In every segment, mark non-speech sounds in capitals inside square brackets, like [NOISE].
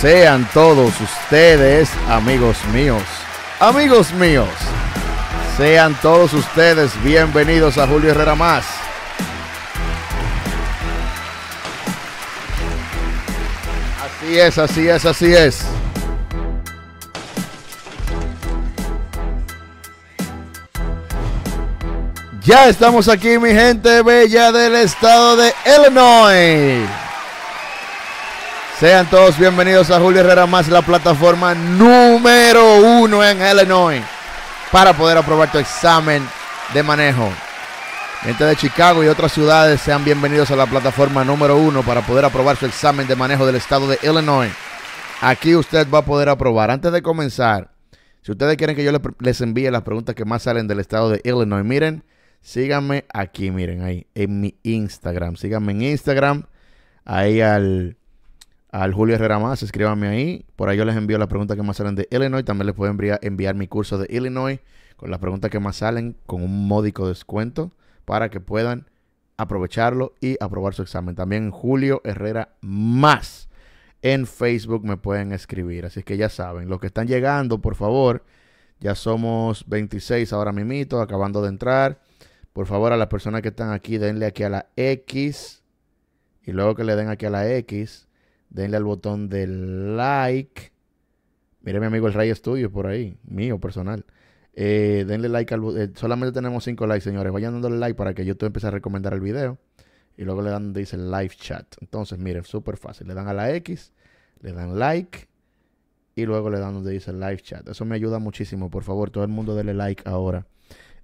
Sean todos ustedes amigos míos. Amigos míos. Sean todos ustedes bienvenidos a Julio Herrera Más. Así es, así es, así es. Ya estamos aquí, mi gente bella del estado de Illinois. Sean todos bienvenidos a Julio Herrera Más, la plataforma número uno en Illinois para poder aprobar tu examen de manejo. Gente de Chicago y otras ciudades sean bienvenidos a la plataforma número uno para poder aprobar su examen de manejo del estado de Illinois. Aquí usted va a poder aprobar. Antes de comenzar, si ustedes quieren que yo les envíe las preguntas que más salen del estado de Illinois, miren, síganme aquí, miren ahí, en mi Instagram. Síganme en Instagram, ahí al al Julio Herrera Más, escríbanme ahí. Por ahí yo les envío las preguntas que más salen de Illinois. También les puedo enviar, enviar mi curso de Illinois con las preguntas que más salen con un módico descuento para que puedan aprovecharlo y aprobar su examen. También Julio Herrera Más en Facebook me pueden escribir. Así que ya saben, los que están llegando, por favor, ya somos 26 ahora mimito, acabando de entrar. Por favor, a las personas que están aquí, denle aquí a la X y luego que le den aquí a la X Denle al botón de like. Mire mi amigo el Ray Estudio por ahí, mío personal. Eh, denle like al botón eh, Solamente tenemos 5 likes, señores. Vayan dándole like para que YouTube empiece a recomendar el video. Y luego le dan dice live chat. Entonces, miren, súper fácil. Le dan a la X, le dan like y luego le dan donde dice live chat. Eso me ayuda muchísimo. Por favor, todo el mundo Denle like ahora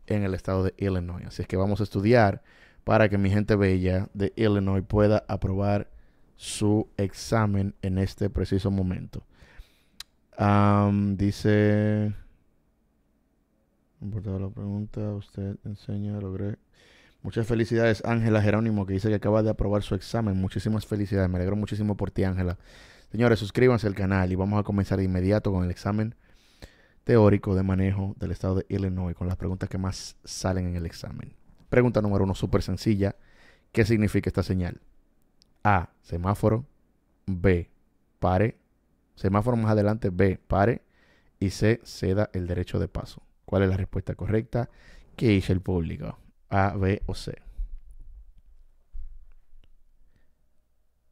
en el estado de Illinois. Así es que vamos a estudiar para que mi gente bella de Illinois pueda aprobar su examen en este preciso momento. dice. la pregunta, usted enseña, logré. Muchas felicidades, Ángela Jerónimo, que dice que acaba de aprobar su examen. Muchísimas felicidades, me alegro muchísimo por ti, Ángela. Señores, suscríbanse al canal y vamos a comenzar de inmediato con el examen teórico de manejo del estado de Illinois, con las preguntas que más salen en el examen. Pregunta número uno, súper sencilla. ¿Qué significa esta señal? A, semáforo, B, pare, semáforo más adelante, B, pare, y C, ceda el derecho de paso. ¿Cuál es la respuesta correcta? ¿Qué dice el público? A, B o C.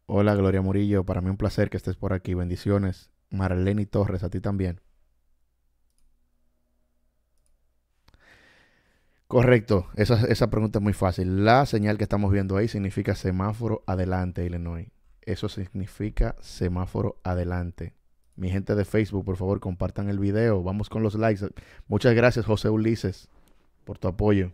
Hola Gloria Murillo, para mí un placer que estés por aquí. Bendiciones. Marlene Torres, a ti también. Correcto, esa, esa pregunta es muy fácil. La señal que estamos viendo ahí significa semáforo adelante, Illinois. Eso significa semáforo adelante. Mi gente de Facebook, por favor, compartan el video. Vamos con los likes. Muchas gracias, José Ulises, por tu apoyo.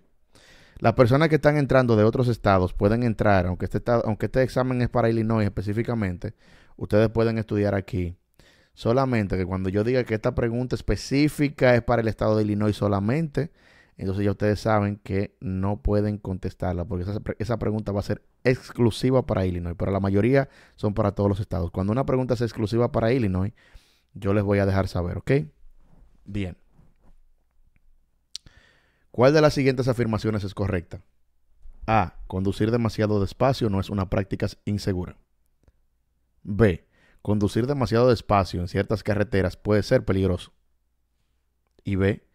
Las personas que están entrando de otros estados pueden entrar, aunque este, estado, aunque este examen es para Illinois específicamente, ustedes pueden estudiar aquí. Solamente que cuando yo diga que esta pregunta específica es para el estado de Illinois solamente, entonces ya ustedes saben que no pueden contestarla porque esa, pregunta va a ser exclusiva para Illinois, pero la mayoría son para todos los estados. Cuando una pregunta es exclusiva para Illinois, yo les voy a dejar saber, ¿ok? Bien. ¿Cuál de las siguientes afirmaciones es correcta? A. Conducir demasiado despacio no es una práctica insegura. B. Conducir demasiado despacio en ciertas carreteras puede ser peligroso. Y B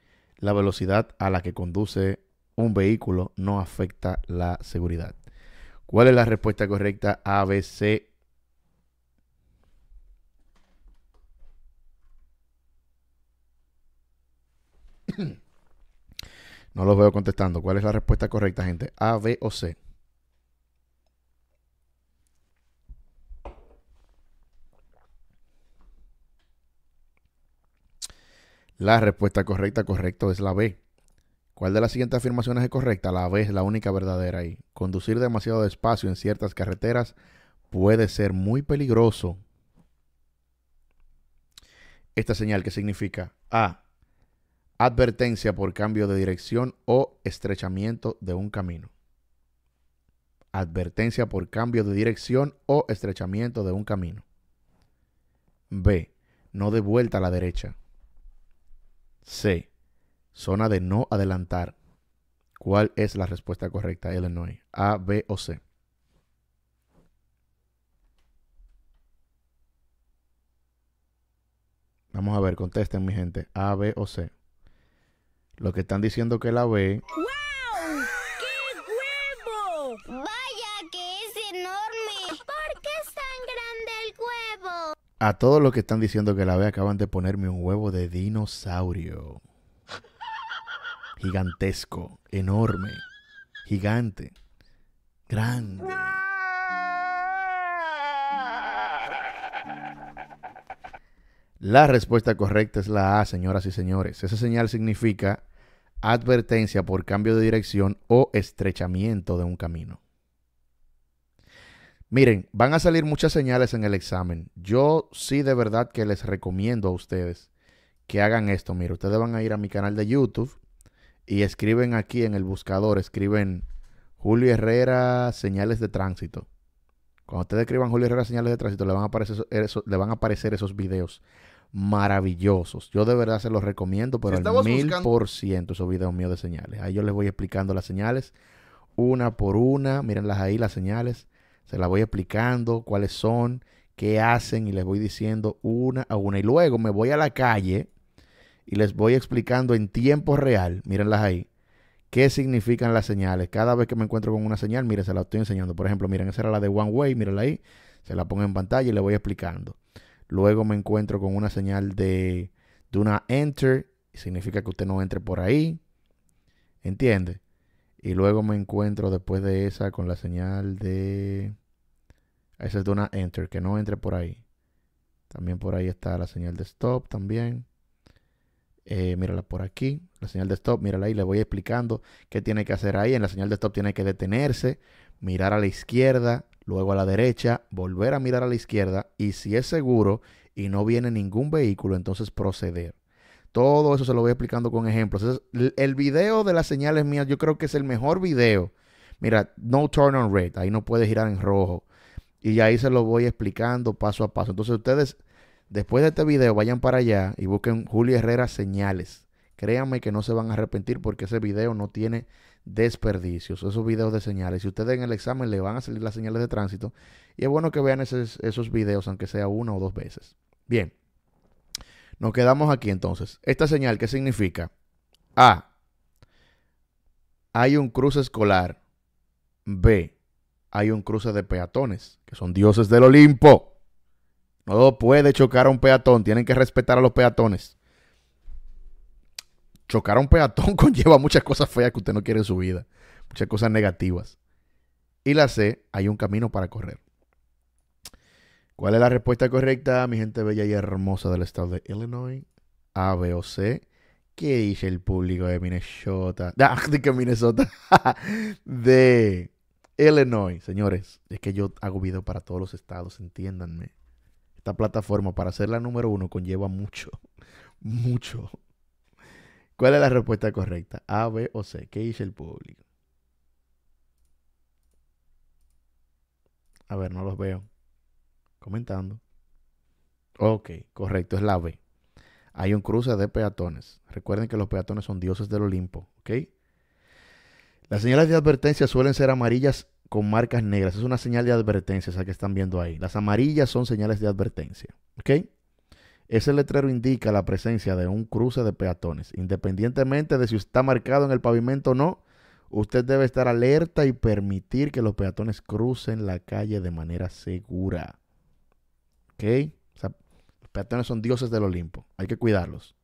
la velocidad a la que conduce un vehículo no afecta la seguridad. ¿Cuál es la respuesta correcta? A, B, C. No los veo contestando. ¿Cuál es la respuesta correcta, gente? A, B o C. La respuesta correcta, correcto, es la B. ¿Cuál de las siguientes afirmaciones es correcta? La B es la única verdadera y conducir demasiado despacio en ciertas carreteras puede ser muy peligroso. Esta señal que significa A. Advertencia por cambio de dirección o estrechamiento de un camino. Advertencia por cambio de dirección o estrechamiento de un camino. B. No de vuelta a la derecha. C. Zona de no adelantar. ¿Cuál es la respuesta correcta, Illinois? A, B o C. Vamos a ver, contesten mi gente. A, B o C. Lo que están diciendo que la B... A todos los que están diciendo que la ve acaban de ponerme un huevo de dinosaurio. Gigantesco, enorme, gigante, grande. La respuesta correcta es la A, señoras y señores. Esa señal significa advertencia por cambio de dirección o estrechamiento de un camino. Miren, van a salir muchas señales en el examen. Yo sí de verdad que les recomiendo a ustedes que hagan esto. Miren, ustedes van a ir a mi canal de YouTube y escriben aquí en el buscador, escriben Julio Herrera señales de tránsito. Cuando ustedes escriban Julio Herrera señales de tránsito, le van a aparecer, le van a aparecer esos videos maravillosos. Yo de verdad se los recomiendo, pero el al mil por ciento esos videos míos de señales. Ahí yo les voy explicando las señales una por una. las ahí, las señales. Se la voy explicando cuáles son, qué hacen y les voy diciendo una a una. Y luego me voy a la calle y les voy explicando en tiempo real, mírenlas ahí, qué significan las señales. Cada vez que me encuentro con una señal, miren, se la estoy enseñando. Por ejemplo, miren, esa era la de One Way, mírenla ahí. Se la pongo en pantalla y le voy explicando. Luego me encuentro con una señal de, de una enter, significa que usted no entre por ahí. ¿Entiende? Y luego me encuentro después de esa con la señal de... Ah, esa es de una enter, que no entre por ahí. También por ahí está la señal de stop también. Eh, mírala por aquí, la señal de stop, mírala ahí, le voy explicando qué tiene que hacer ahí. En la señal de stop tiene que detenerse, mirar a la izquierda, luego a la derecha, volver a mirar a la izquierda y si es seguro y no viene ningún vehículo, entonces proceder. Todo eso se lo voy explicando con ejemplos. el video de las señales mías yo creo que es el mejor video. Mira, no turn on red, ahí no puede girar en rojo. Y ahí se lo voy explicando paso a paso. Entonces ustedes, después de este video, vayan para allá y busquen Julio Herrera señales. Créanme que no se van a arrepentir porque ese video no tiene desperdicios, esos videos de señales. Si ustedes en el examen le van a salir las señales de tránsito, y es bueno que vean esos, esos videos, aunque sea una o dos veces. Bien. Nos quedamos aquí entonces. Esta señal, ¿qué significa? A. Hay un cruce escolar. B. Hay un cruce de peatones, que son dioses del Olimpo. No puede chocar a un peatón, tienen que respetar a los peatones. Chocar a un peatón [LAUGHS] conlleva muchas cosas feas que usted no quiere en su vida, muchas cosas negativas. Y la C, hay un camino para correr. ¿Cuál es la respuesta correcta, mi gente bella y hermosa del estado de Illinois? A, B o C. ¿Qué dice el público de Minnesota? [LAUGHS] Ah, de Minnesota. [LAUGHS] de Illinois, señores. Es que yo hago videos para todos los estados, entiéndanme. Esta plataforma para ser la número uno conlleva mucho. [LAUGHS] Mucho. ¿Cuál es la respuesta correcta? A, B o C. ¿Qué dice el público? A ver, no los veo comentando. Ok, correcto, es la B. Hay un cruce de peatones. Recuerden que los peatones son dioses del Olimpo, ¿ok? Las señales de advertencia suelen ser amarillas con marcas negras. Es una señal de advertencia, esa que están viendo ahí. Las amarillas son señales de advertencia, ¿ok? Ese letrero indica la presencia de un cruce de peatones. Independientemente de si está marcado en el pavimento o no, usted debe estar alerta y permitir que los peatones crucen la calle de manera segura. ¿Ok? los peatones son dioses del Olimpo. Hay que cuidarlos.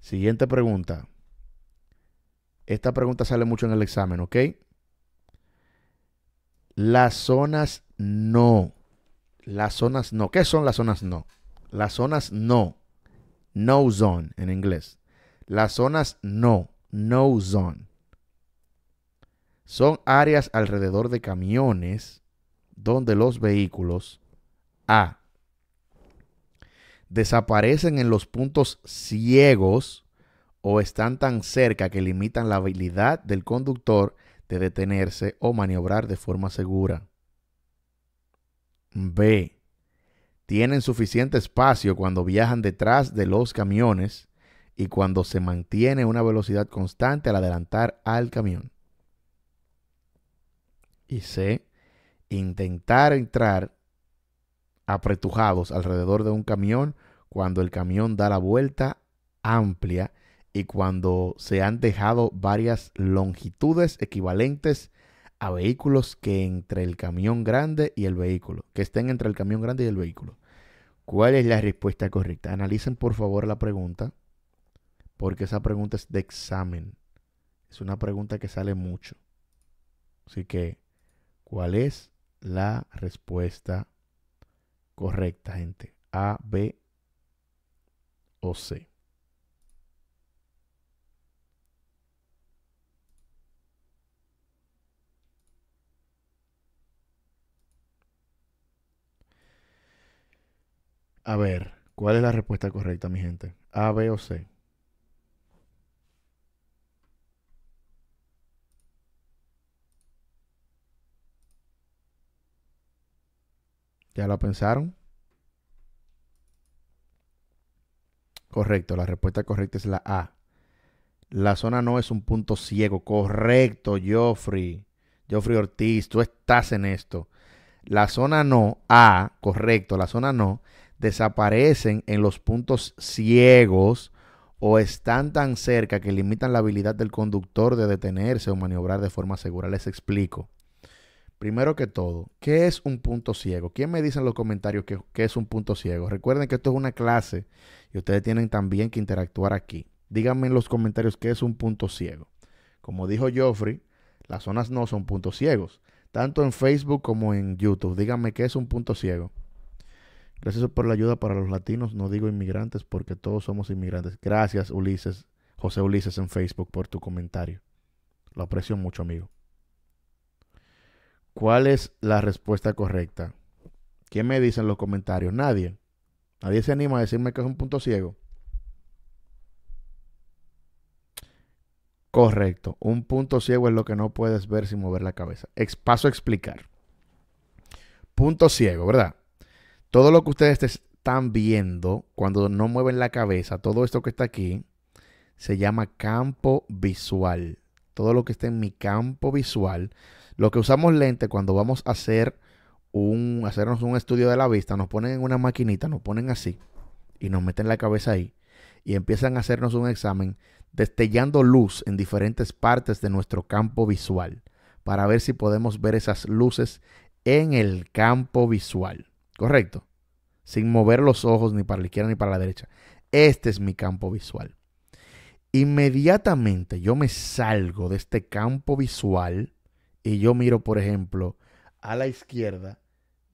Siguiente pregunta. Esta pregunta sale mucho en el examen, ¿ok? Las zonas no. Las zonas no. ¿Qué son las zonas no? Las zonas no. No zone en inglés. Las zonas no. No zone. Son áreas alrededor de camiones donde los vehículos a. Desaparecen en los puntos ciegos o están tan cerca que limitan la habilidad del conductor de detenerse o maniobrar de forma segura. B. Tienen suficiente espacio cuando viajan detrás de los camiones y cuando se mantiene una velocidad constante al adelantar al camión. Y C. Intentar entrar apretujados alrededor de un camión cuando el camión da la vuelta amplia y cuando se han dejado varias longitudes equivalentes a vehículos que entre el camión grande y el vehículo, que estén entre el camión grande y el vehículo. ¿Cuál es la respuesta correcta? Analicen por favor la pregunta, porque esa pregunta es de examen. Es una pregunta que sale mucho. Así que, ¿cuál es la respuesta correcta, gente. A, B o C. A ver, ¿cuál es la respuesta correcta, mi gente? A, B o C. ¿Ya lo pensaron? Correcto, la respuesta correcta es la A. La zona no es un punto ciego. Correcto, Joffrey. Joffrey Ortiz, tú estás en esto. La zona no, A, correcto, la zona no, desaparecen en los puntos ciegos o están tan cerca que limitan la habilidad del conductor de detenerse o maniobrar de forma segura. Les explico. Primero que todo, ¿qué es un punto ciego? ¿Quién me dice en los comentarios qué, es un punto ciego? Recuerden que esto es una clase y ustedes tienen también que interactuar aquí. Díganme en los comentarios qué es un punto ciego. Como dijo Joffrey, las zonas no son puntos ciegos, tanto en Facebook como en YouTube. Díganme qué es un punto ciego. Gracias por la ayuda para los latinos, no digo inmigrantes porque todos somos inmigrantes. Gracias Ulises, José Ulises en Facebook por tu comentario. Lo aprecio mucho, amigo. ¿Cuál es la respuesta correcta? ¿Quién me dice en los comentarios? Nadie. Nadie se anima a decirme que es un punto ciego. Correcto. Un punto ciego es lo que no puedes ver sin mover la cabeza. paso a explicar. Punto ciego, ¿verdad? Todo lo que ustedes están viendo cuando no mueven la cabeza, todo esto que está aquí, se llama campo visual. Todo lo que está en mi campo visual lo que usamos lente cuando vamos a hacer un, hacernos un estudio de la vista, nos ponen en una maquinita, nos ponen así y nos meten la cabeza ahí y empiezan a hacernos un examen destellando luz en diferentes partes de nuestro campo visual para ver si podemos ver esas luces en el campo visual. ¿Correcto? Sin mover los ojos ni para la izquierda ni para la derecha. Este es mi campo visual. Inmediatamente yo me salgo de este campo visual y yo miro, por ejemplo, a la izquierda,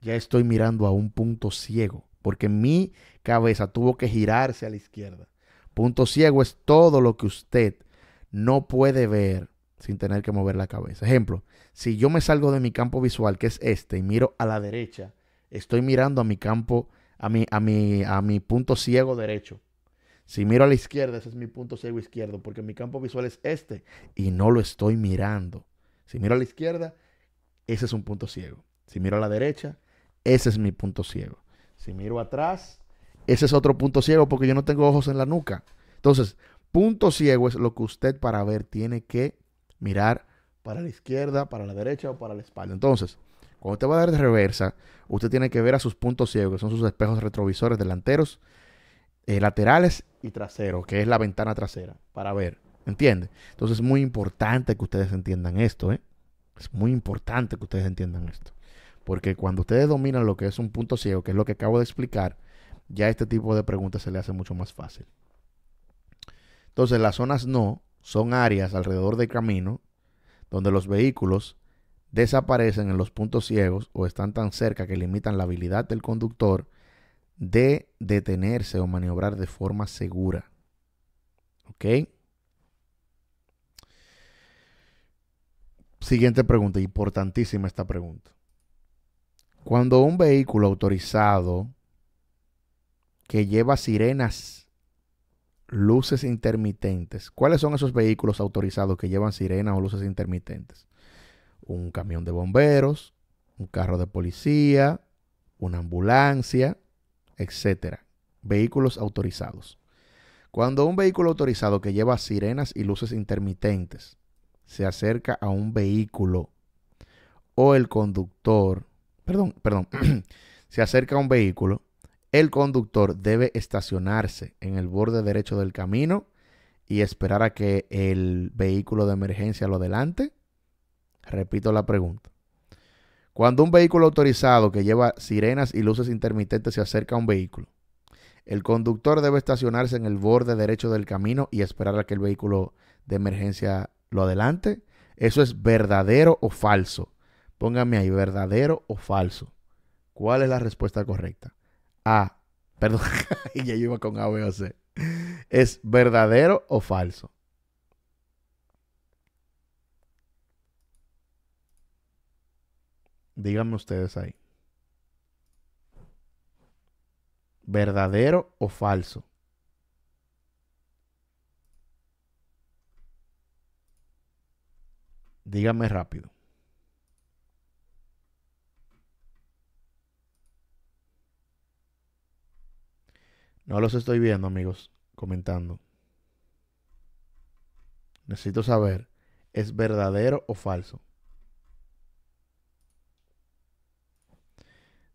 ya estoy mirando a un punto ciego, porque mi cabeza tuvo que girarse a la izquierda. Punto ciego es todo lo que usted no puede ver sin tener que mover la cabeza. Ejemplo, si yo me salgo de mi campo visual, que es este, y miro a la derecha, estoy mirando a mi campo, a mi, a mi, a mi punto ciego derecho. Si miro a la izquierda, ese es mi punto ciego izquierdo, porque mi campo visual es este y no lo estoy mirando. Si miro a la izquierda, ese es un punto ciego. Si miro a la derecha, ese es mi punto ciego. Si miro atrás, ese es otro punto ciego porque yo no tengo ojos en la nuca. Entonces, punto ciego es lo que usted para ver tiene que mirar para la izquierda, para la derecha o para la espalda. Entonces, cuando usted va a dar de reversa, usted tiene que ver a sus puntos ciegos, que son sus espejos retrovisores delanteros, eh, laterales y traseros, que es la ventana trasera, para ver. ¿Entiendes? Entonces es muy importante que ustedes entiendan esto, ¿eh? Es muy importante que ustedes entiendan esto. Porque cuando ustedes dominan lo que es un punto ciego, que es lo que acabo de explicar, ya este tipo de preguntas se le hace mucho más fácil. Entonces las zonas no son áreas alrededor del camino donde los vehículos desaparecen en los puntos ciegos o están tan cerca que limitan la habilidad del conductor de detenerse o maniobrar de forma segura. ¿Ok? Siguiente pregunta, importantísima esta pregunta. Cuando un vehículo autorizado que lleva sirenas, luces intermitentes, ¿cuáles son esos vehículos autorizados que llevan sirenas o luces intermitentes? Un camión de bomberos, un carro de policía, una ambulancia, etcétera. Vehículos autorizados. Cuando un vehículo autorizado que lleva sirenas y luces intermitentes, se acerca a un vehículo o el conductor, perdón, perdón, [CLEARS THROAT] se acerca a un vehículo, el conductor debe estacionarse en el borde derecho del camino y esperar a que el vehículo de emergencia lo adelante. Repito la pregunta. Cuando un vehículo autorizado que lleva sirenas y luces intermitentes se acerca a un vehículo, el conductor debe estacionarse en el borde derecho del camino y esperar a que el vehículo de emergencia lo adelante. Eso es verdadero o falso. Póngame ahí, verdadero o falso. ¿Cuál es la respuesta correcta? A, perdón, [LAUGHS] ya iba con A, B o C. ¿Es verdadero o falso? Díganme ustedes ahí. ¿Verdadero o falso? Dígame rápido. No los estoy viendo, amigos, comentando. Necesito saber, ¿es verdadero o falso?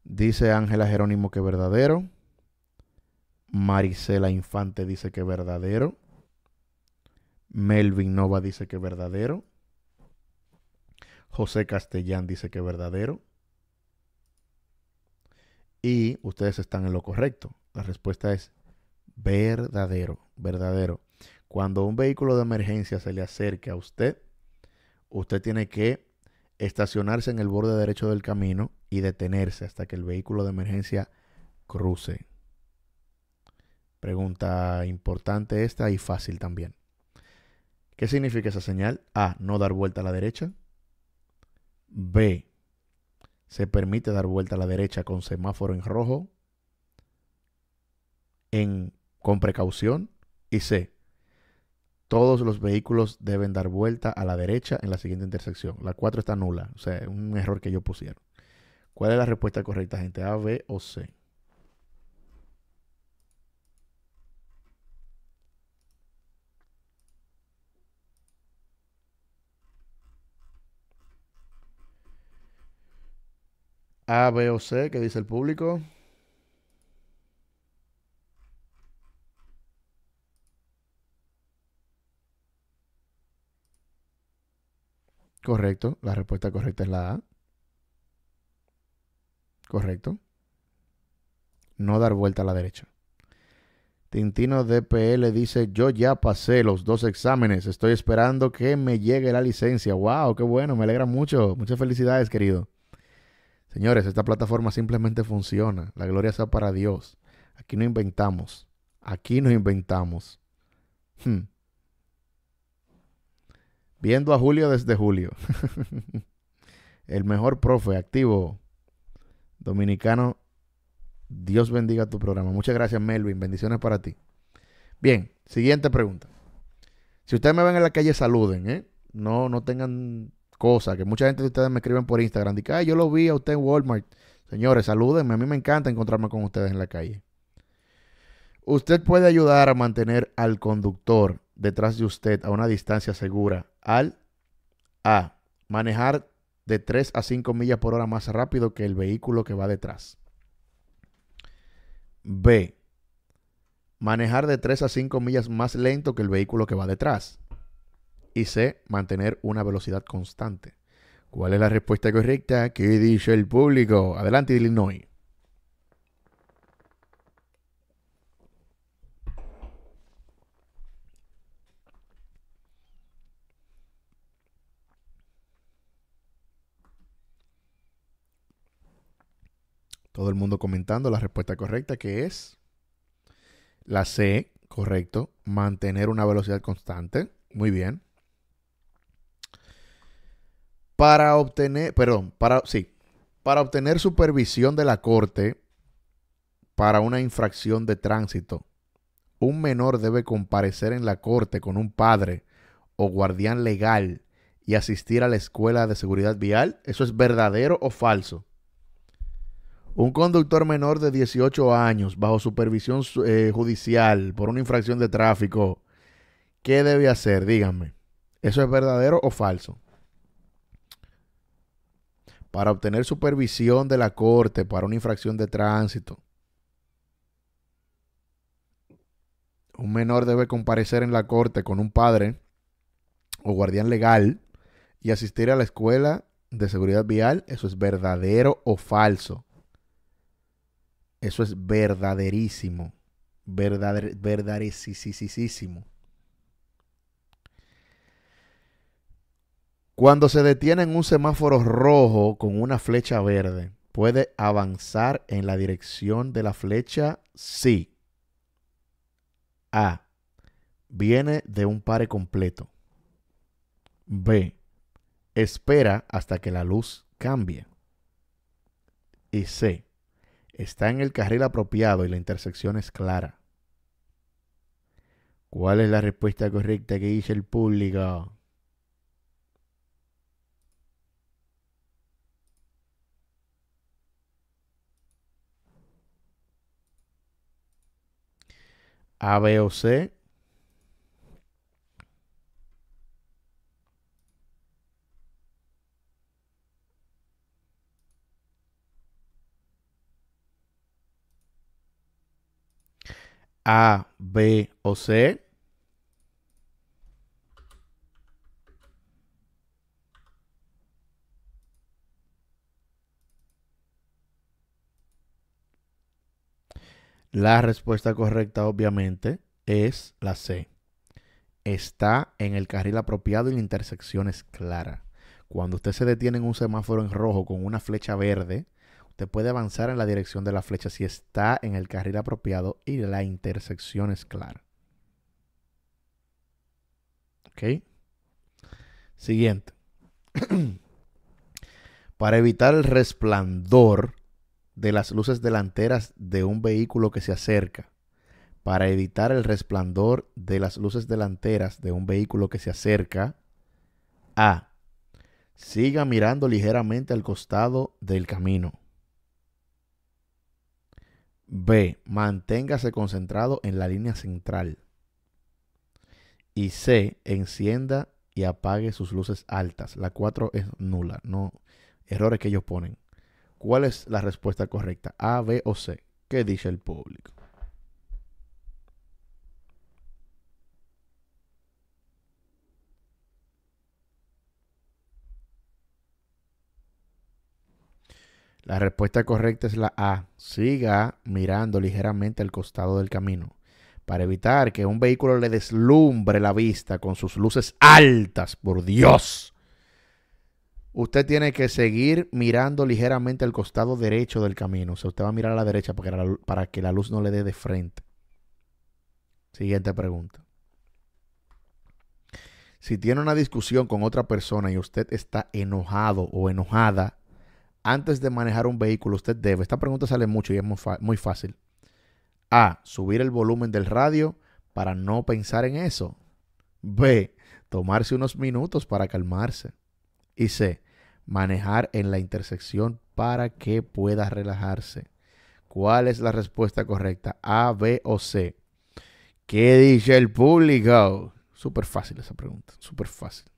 Dice Ángela Jerónimo que verdadero. Marisela Infante dice que verdadero. Melvin Nova dice que verdadero. José Castellán dice que verdadero. Y ustedes están en lo correcto. La respuesta es verdadero, verdadero. Cuando un vehículo de emergencia se le acerque a usted, usted tiene que estacionarse en el borde derecho del camino y detenerse hasta que el vehículo de emergencia cruce. Pregunta importante esta y fácil también. ¿Qué significa esa señal? A. No dar vuelta a la derecha. B. Se permite dar vuelta a la derecha con semáforo en rojo en, con precaución. Y C. Todos los vehículos deben dar vuelta a la derecha en la siguiente intersección. La 4 está nula, o sea, un error que yo pusieron. ¿Cuál es la respuesta correcta, gente? A, B o C. A, B o C, ¿qué dice el público? Correcto, la respuesta correcta es la A. Correcto. No dar vuelta a la derecha. Tintino DPL dice, yo ya pasé los dos exámenes, estoy esperando que me llegue la licencia. ¡Wow! ¡Qué bueno! Me alegra mucho. Muchas felicidades, querido. Señores, esta plataforma simplemente funciona. La gloria sea para Dios. Aquí no inventamos. Aquí no inventamos. Hmm. Viendo a Julio desde Julio. [LAUGHS] El mejor profe activo dominicano. Dios bendiga tu programa. Muchas gracias, Melvin. Bendiciones para ti. Bien, siguiente pregunta. Si ustedes me ven en la calle, saluden, ¿eh? No, no tengan Cosa que mucha gente de ustedes me escriben por Instagram, y que yo lo vi a usted en Walmart. Señores, salúdenme, a mí me encanta encontrarme con ustedes en la calle. Usted puede ayudar a mantener al conductor detrás de usted a una distancia segura al A. Manejar de 3 a 5 millas por hora más rápido que el vehículo que va detrás. B. Manejar de 3 a 5 millas más lento que el vehículo que va detrás. Y C, mantener una velocidad constante. ¿Cuál es la respuesta correcta? ¿Qué dice el público? Adelante, Illinois. Todo el mundo comentando la respuesta correcta que es la C, correcto, mantener una velocidad constante. Muy bien para obtener, perdón, para, sí, para obtener supervisión de la corte para una infracción de tránsito, un menor debe comparecer en la corte con un padre o guardián legal y asistir a la escuela de seguridad vial. ¿Eso es verdadero o falso? Un conductor menor de 18 años bajo supervisión eh, judicial por una infracción de tráfico, ¿qué debe hacer? Díganme. ¿Eso es verdadero o falso? para obtener supervisión de la corte para una infracción de tránsito. Un menor debe comparecer en la corte con un padre o guardián legal y asistir a la escuela de seguridad vial. Eso es verdadero o falso. Eso es verdaderísimo. verdaderísimo. Cuando se detiene en un semáforo rojo con una flecha verde, ¿puede avanzar en la dirección de la flecha? Sí. A. Viene de un pare completo. B. Espera hasta que la luz cambie. Y C. Está en el carril apropiado y la intersección es clara. ¿Cuál es la respuesta correcta que dice el público? A, B o C. A, B o C. La respuesta correcta, obviamente, es la C. Está en el carril apropiado y la intersección es clara. Cuando usted se detiene en un semáforo en rojo con una flecha verde, usted puede avanzar en la dirección de la flecha si está en el carril apropiado y la intersección es clara. ¿Ok? Siguiente. [CLEARS THROAT] Para evitar el resplandor de las luces delanteras de un vehículo que se acerca para evitar el resplandor de las luces delanteras de un vehículo que se acerca. A. Siga mirando ligeramente al costado del camino. B. Manténgase concentrado en la línea central. Y C. Encienda y apague sus luces altas. La 4 es nula, no errores que ellos ponen. ¿Cuál es la respuesta correcta? A, B o C. ¿Qué dice el público? La respuesta correcta es la A. Siga mirando ligeramente al costado del camino para evitar que un vehículo le deslumbre la vista con sus luces altas, por Dios usted tiene que seguir mirando ligeramente al costado derecho del camino. O sea, usted va a mirar a la derecha para que la, para que la luz no le dé de frente. Siguiente pregunta. Si tiene una discusión con otra persona y usted está enojado o enojada, antes de manejar un vehículo usted debe, esta pregunta sale mucho y es muy, muy fácil. A, subir el volumen del radio para no pensar en eso. B, tomarse unos minutos para calmarse. Y C. Manejar en la intersección para que pueda relajarse. ¿Cuál es la respuesta correcta? A, B o C. ¿Qué dice el público? Súper fácil esa pregunta, súper fácil.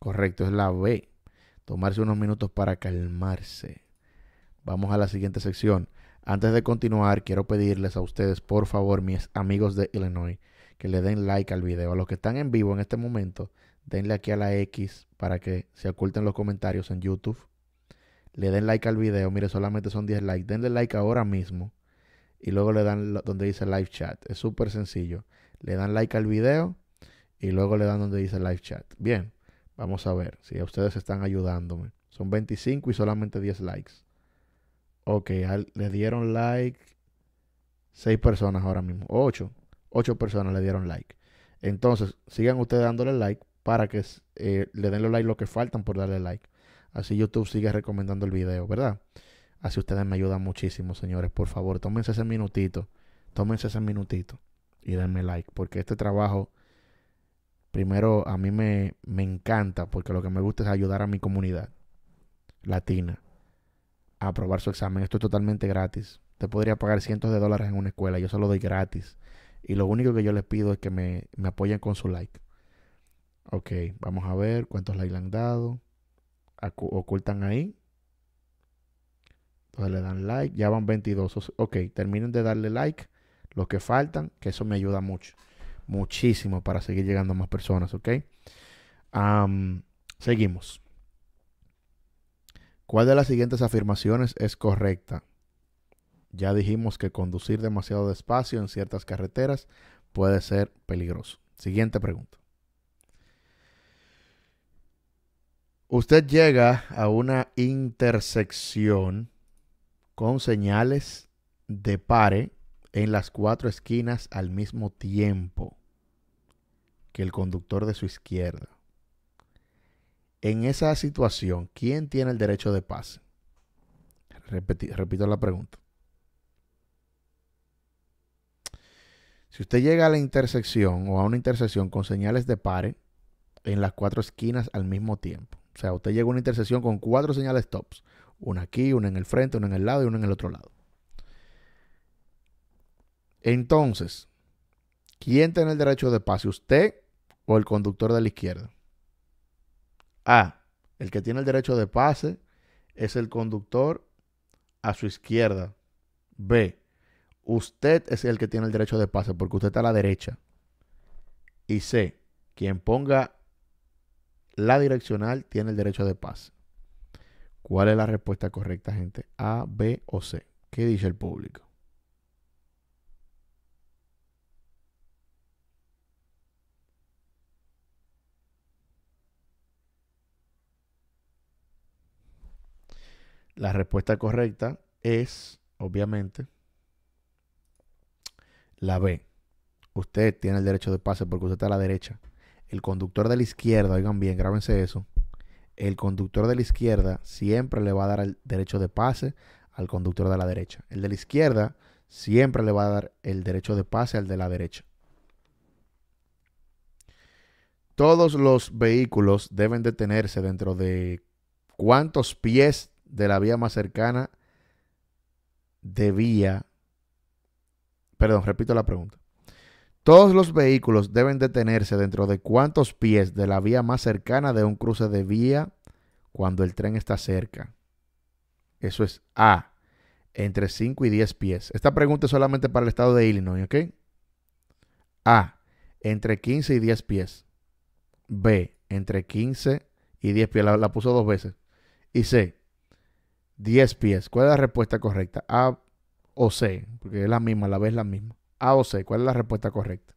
Correcto, es la B. Tomarse unos minutos para calmarse. Vamos a la siguiente sección. Antes de continuar, quiero pedirles a ustedes, por favor, mis amigos de Illinois, que le den like al video. A los que están en vivo en este momento, denle aquí a la X para que se oculten los comentarios en YouTube. Le den like al video, mire, solamente son 10 likes. Denle like ahora mismo y luego le dan donde dice live chat. Es súper sencillo. Le dan like al video y luego le dan donde dice live chat. Bien, vamos a ver si ustedes están ayudándome. Son 25 y solamente 10 likes. Ok, le dieron like 6 personas ahora mismo. 8. 8 personas le dieron like. Entonces, sigan ustedes dándole like para que eh, le den los likes lo que faltan por darle like. Así YouTube sigue recomendando el video, ¿verdad? Así ustedes me ayudan muchísimo, señores. Por favor, tómense ese minutito. Tómense ese minutito y denme like. Porque este trabajo, primero, a mí me, me encanta. Porque lo que me gusta es ayudar a mi comunidad latina a aprobar su examen. Esto es totalmente gratis. Te podría pagar cientos de dólares en una escuela. Yo se lo doy gratis. Y lo único que yo les pido es que me apoyen con su like. Ok, vamos a ver cuántos likes le han dado. Ocultan ahí. Entonces le dan like. Ya van 22. Ok, terminen de darle like. Los que faltan, que eso me ayuda mucho. Muchísimo para seguir llegando a más personas, ¿ok? seguimos. ¿Cuál de las siguientes afirmaciones es correcta? Ya dijimos que conducir demasiado despacio en ciertas carreteras puede ser peligroso. Siguiente pregunta. Usted llega a una intersección con señales de pare en las cuatro esquinas al mismo tiempo que el conductor de su izquierda. En esa situación, ¿quién tiene el derecho de pase? repito la pregunta. Si usted llega a la intersección o a una intersección con señales de pare en las cuatro esquinas al mismo tiempo, o sea, usted llega a una intersección con cuatro señales stops. Una aquí, una en el frente, una en el lado y una en el otro lado. Entonces, ¿quién tiene el derecho de pase? ¿Usted o el conductor de la izquierda? A. El que tiene el derecho de pase es el conductor a su izquierda. B. Usted es el que tiene el derecho de pase porque usted está a la derecha. Y C. Quien ponga la direccional tiene el derecho de pase ¿Cuál es la respuesta correcta, gente? A, B o C. ¿Qué dice el público? La respuesta correcta es, obviamente, la B. Usted tiene el derecho de pase porque usted está a la derecha el conductor de la izquierda, oigan bien, grábense eso, el conductor de la izquierda siempre le va a dar el derecho de pase al conductor de la derecha. El de la izquierda siempre le va a dar el derecho de pase al de la derecha. Todos los vehículos deben detenerse dentro de cuántos pies de la vía más cercana de vía. Perdón, repito la pregunta. Todos los vehículos deben detenerse dentro de cuántos pies de la vía más cercana de un cruce de vía cuando el tren está cerca. Eso es A, entre 5 y 10 pies. Esta pregunta es solamente para el estado de Illinois, ¿ok? A, entre 15 y 10 pies. B, entre 15 y 10 pies. La, puso dos veces. Y C, 10 pies. ¿Cuál es la respuesta correcta? A o C, porque es la misma, la B es la misma. A o C, ¿cuál es la respuesta correcta?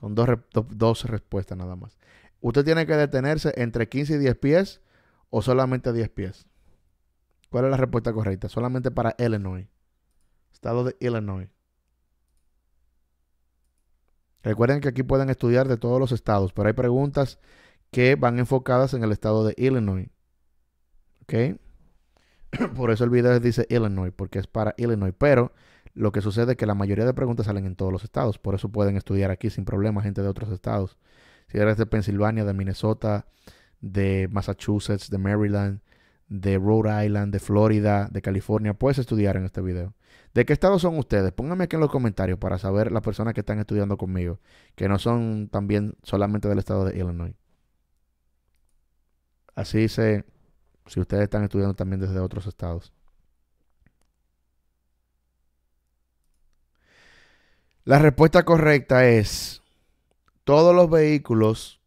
Son dos, dos respuestas nada más. Usted tiene que detenerse entre 15 y 10 pies o solamente 10 pies. ¿Cuál es la respuesta correcta? Solamente para Illinois. Estado de Illinois. Recuerden que aquí pueden estudiar de todos los estados, pero hay preguntas que van enfocadas en el estado de Illinois. ¿Ok? [CLEARS THROAT] Por eso el video dice Illinois, porque es para Illinois. Pero lo que sucede es que la mayoría de preguntas salen en todos los estados, por eso pueden estudiar aquí sin problema gente de otros estados. Si eres de Pensilvania, de Minnesota, de Massachusetts, de Maryland, de Rhode Island, de Florida, de California, puedes estudiar en este video. ¿De qué estado son ustedes? Pónganme aquí en los comentarios para saber las personas que están estudiando conmigo, que no son también solamente del estado de Illinois. Así se, si ustedes están estudiando también desde otros estados. La respuesta correcta es, todos los vehículos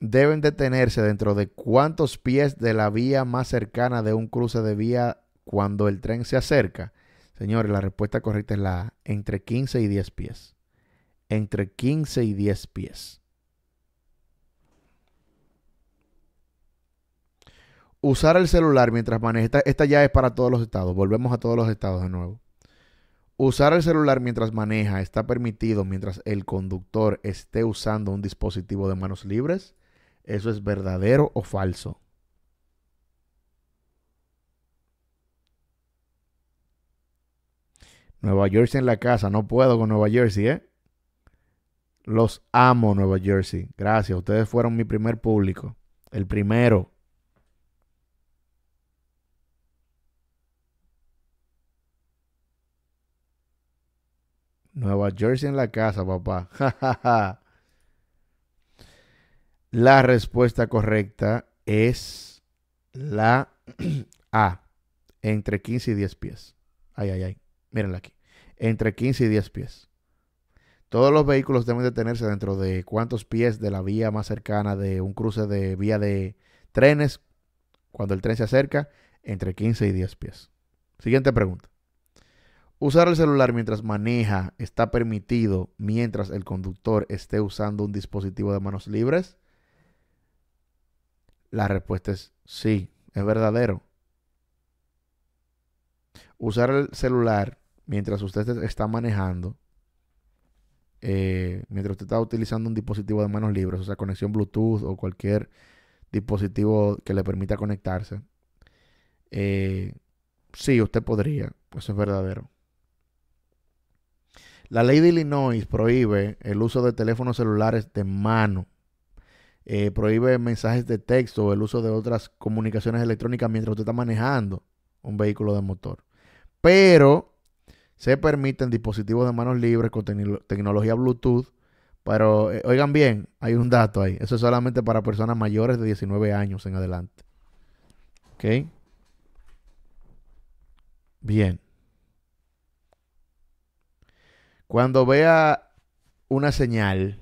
deben detenerse dentro de cuántos pies de la vía más cercana de un cruce de vía cuando el tren se acerca. Señores, la respuesta correcta es la A, entre 15 y 10 pies. Entre 15 y 10 pies. Usar el celular mientras maneja. esta ya es para todos los estados. Volvemos a todos los estados de nuevo Usar el celular mientras maneja está permitido mientras el conductor esté usando un dispositivo de manos libres. ¿Eso es verdadero o falso? Nueva Jersey en la casa. No puedo con Nueva Jersey, ¿eh? Los amo, Nueva Jersey. Gracias. Ustedes fueron mi primer público. El primero. Nueva Jersey en la casa, papá. [LAUGHS] la respuesta correcta es la [CLEARS THROAT] A. Entre 15 y 10 pies. Ay, ay, ay. Mírenla aquí. Entre 15 y 10 pies. Todos los vehículos deben detenerse dentro de cuántos pies de la vía más cercana de un cruce de vía de trenes. Cuando el tren se acerca, entre 15 y 10 pies. Siguiente pregunta. Usar el celular mientras maneja está permitido mientras el conductor esté usando un dispositivo de manos libres. La respuesta es sí, es verdadero. Usar el celular mientras usted está manejando, eh, mientras usted está utilizando un dispositivo de manos libres, o sea, conexión Bluetooth o cualquier dispositivo que le permita conectarse, eh, sí, usted podría, eso es verdadero. La ley de Illinois prohíbe el uso de teléfonos celulares de mano. Eh, prohíbe mensajes de texto o el uso de otras comunicaciones electrónicas mientras usted está manejando un vehículo de motor. Pero se permiten dispositivos de manos libres con tecnología Bluetooth. Pero eh, oigan bien, hay un dato ahí. Eso es solamente para personas mayores de 19 años en adelante. ¿Ok? Bien. Cuando vea una señal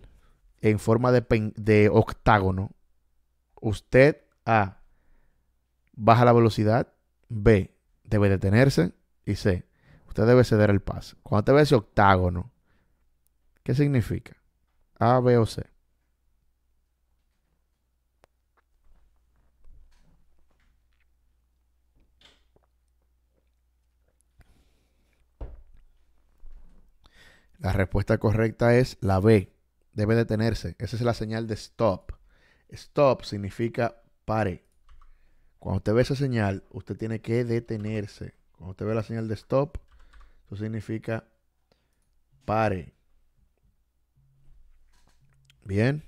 en forma de, octágono, usted A, baja la velocidad, B, debe detenerse y C, usted debe ceder el paso. Cuando te ve ese octágono, ¿qué significa? A, B o C. La respuesta correcta es la B. Debe detenerse. Esa es la señal de stop. Stop significa pare. Cuando usted ve esa señal, usted tiene que detenerse. Cuando usted ve la señal de stop, eso significa pare. Bien.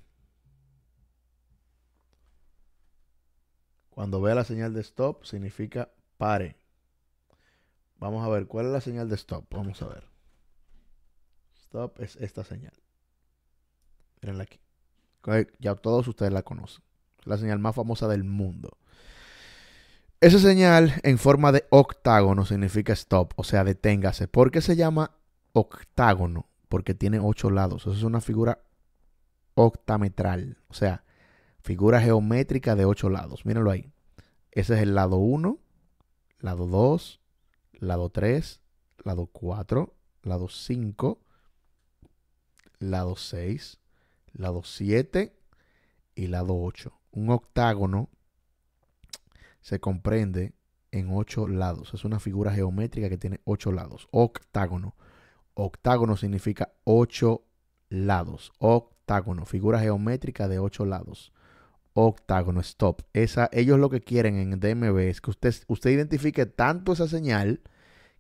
Cuando vea la señal de stop, significa pare. Vamos a ver, ¿cuál es la señal de stop? Vamos a ver stop es esta señal. Mírenla aquí. Ya todos ustedes la conocen. Es la señal más famosa del mundo. Esa señal en forma de octágono significa stop, o sea, deténgase. ¿Por qué se llama octágono? Porque tiene ocho lados. Eso es una figura octametral, o sea, figura geométrica de ocho lados. Mírenlo ahí. Ese es el lado 1, lado 2, lado 3, lado 4, lado 5, lado 6, lado 7 y lado 8. Un octágono se comprende en 8 lados. Es una figura geométrica que tiene 8 lados. Octágono. Octágono significa 8 lados. Octágono. Figura geométrica de 8 lados. Octágono, stop. Esa, ellos lo que quieren en DMV es que usted, usted identifique tanto esa señal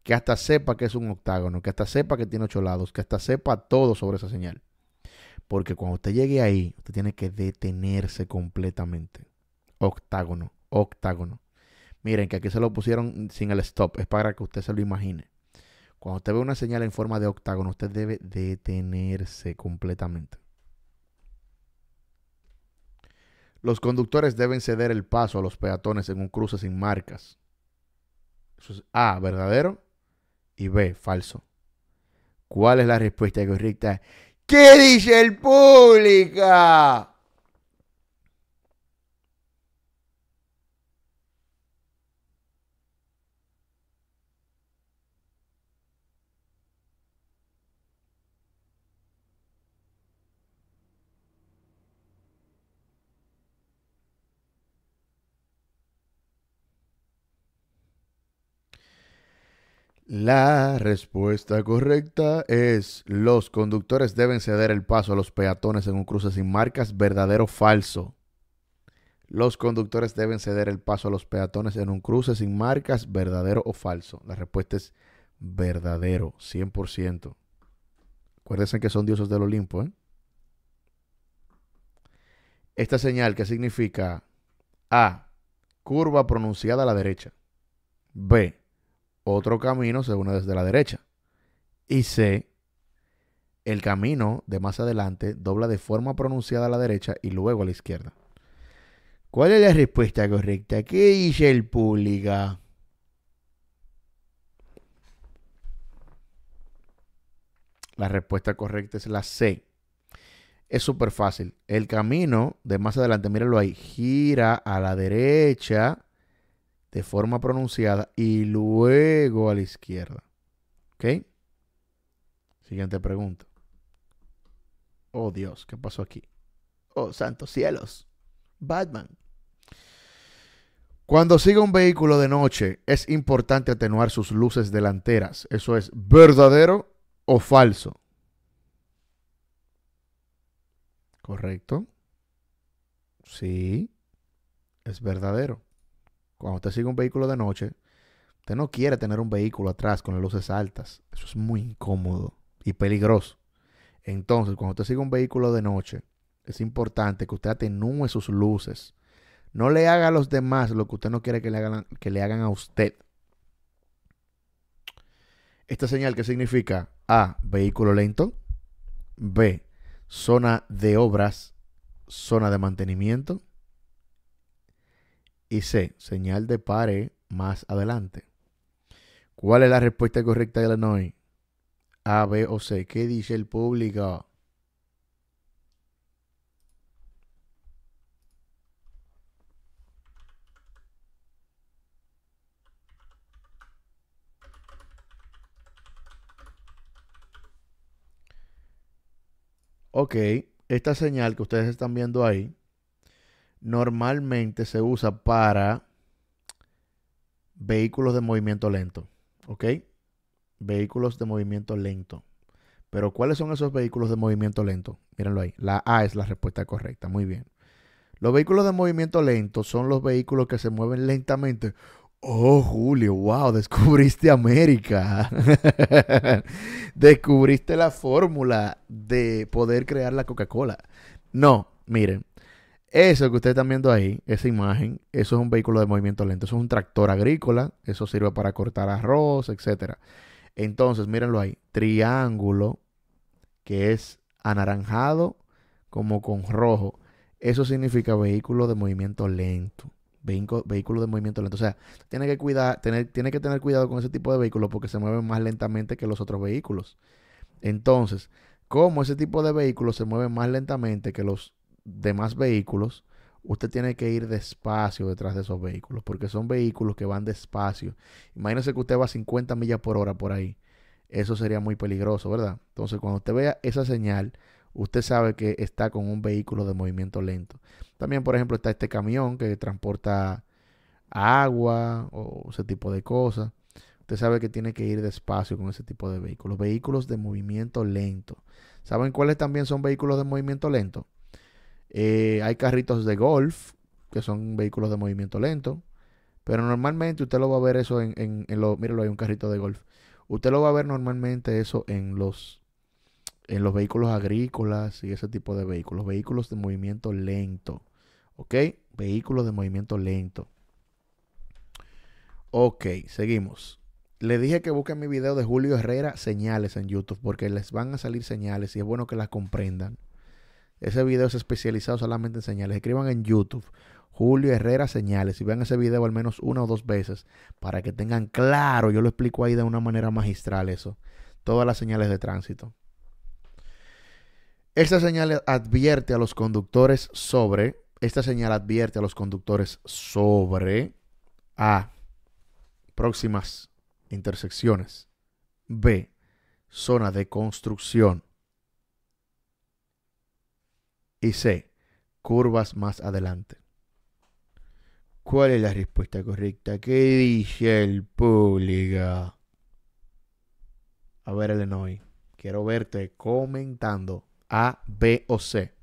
que hasta sepa que es un octágono, que hasta sepa que tiene ocho lados, que hasta sepa todo sobre esa señal. Porque cuando usted llegue ahí, usted tiene que detenerse completamente. Octágono, octágono. Miren que aquí se lo pusieron sin el stop, es para que usted se lo imagine. Cuando usted ve una señal en forma de octágono, usted debe detenerse completamente. Los conductores deben ceder el paso a los peatones en un cruce sin marcas. Ah, verdadero y B, falso. ¿Cuál es la respuesta correcta? ¿Qué dice el público? La respuesta correcta es los conductores deben ceder el paso a los peatones en un cruce sin marcas, verdadero o falso. Los conductores deben ceder el paso a los peatones en un cruce sin marcas, verdadero o falso. La respuesta es verdadero, 100%. Acuérdense que son dioses del Olimpo. ¿eh? Esta señal ¿qué significa A, curva pronunciada a la derecha. B, otro camino se une desde la derecha. Y C, el camino de más adelante dobla de forma pronunciada a la derecha y luego a la izquierda. ¿Cuál es la respuesta correcta? ¿Qué dice el pública? La respuesta correcta es la C. Es súper fácil. El camino de más adelante, míralo ahí, gira a la derecha de forma pronunciada y luego a la izquierda. ¿Ok? Siguiente pregunta. Oh Dios, ¿qué pasó aquí? Oh, santos cielos. Batman. Cuando siga un vehículo de noche, es importante atenuar sus luces delanteras. ¿Eso es verdadero o falso? Correcto. Sí, es verdadero cuando usted sigue un vehículo de noche, usted no quiere tener un vehículo atrás con las luces altas. Eso es muy incómodo y peligroso. Entonces, cuando usted sigue un vehículo de noche, es importante que usted atenúe sus luces. No le haga a los demás lo que usted no quiere que le hagan, que le hagan a usted. Esta señal que significa A, vehículo lento, B, zona de obras, zona de mantenimiento, y C, señal de pare más adelante. ¿Cuál es la respuesta correcta de la Illinois? A, B o C. ¿Qué dice el público? Ok, esta señal que ustedes están viendo ahí normalmente se usa para vehículos de movimiento lento. ¿Ok? Vehículos de movimiento lento. Pero ¿cuáles son esos vehículos de movimiento lento? Mírenlo ahí. La A es la respuesta correcta. Muy bien. Los vehículos de movimiento lento son los vehículos que se mueven lentamente. Oh, Julio, wow, descubriste América. [LAUGHS] descubriste la fórmula de poder crear la Coca-Cola. No, miren, eso que ustedes están viendo ahí, esa imagen, eso es un vehículo de movimiento lento, eso es un tractor agrícola, eso sirve para cortar arroz, etc. Entonces, mírenlo ahí, triángulo que es anaranjado como con rojo, eso significa vehículo de movimiento lento. Vehículo, de movimiento lento. O sea, tiene que, cuidar, tener, tiene que tener cuidado con ese tipo de vehículos porque se mueven más lentamente que los otros vehículos. Entonces, ¿cómo ese tipo de vehículos se mueven más lentamente que los demás vehículos, usted tiene que ir despacio detrás de esos vehículos, porque son vehículos que van despacio. Imagínese que usted va a 50 millas por hora por ahí. Eso sería muy peligroso, ¿verdad? Entonces, cuando usted vea esa señal, usted sabe que está con un vehículo de movimiento lento. También, por ejemplo, está este camión que transporta agua o ese tipo de cosas. Usted sabe que tiene que ir despacio con ese tipo de vehículos. Vehículos de movimiento lento. ¿Saben cuáles también son vehículos de movimiento lento? Eh, hay carritos de golf, que son vehículos de movimiento lento. Pero normalmente usted lo va a ver eso en, en, en los... hay un carrito de golf. Usted lo va a ver normalmente eso en los, en los vehículos agrícolas y ese tipo de vehículos. Vehículos de movimiento lento. ¿Ok? Vehículos de movimiento lento. Ok, seguimos. Le dije que busquen mi video de Julio Herrera, señales en YouTube, porque les van a salir señales y es bueno que las comprendan. Ese video es especializado solamente en señales. Escriban en YouTube Julio Herrera Señales y vean ese video al menos una o dos veces para que tengan claro, yo lo explico ahí de una manera magistral eso, todas las señales de tránsito. Esta señal advierte a los conductores sobre, esta señal advierte a los conductores sobre A, próximas intersecciones, B, zona de construcción, y C, curvas más adelante. ¿Cuál es la respuesta correcta? ¿Qué dice el público? A ver, Elenoy, quiero verte comentando A, B o C.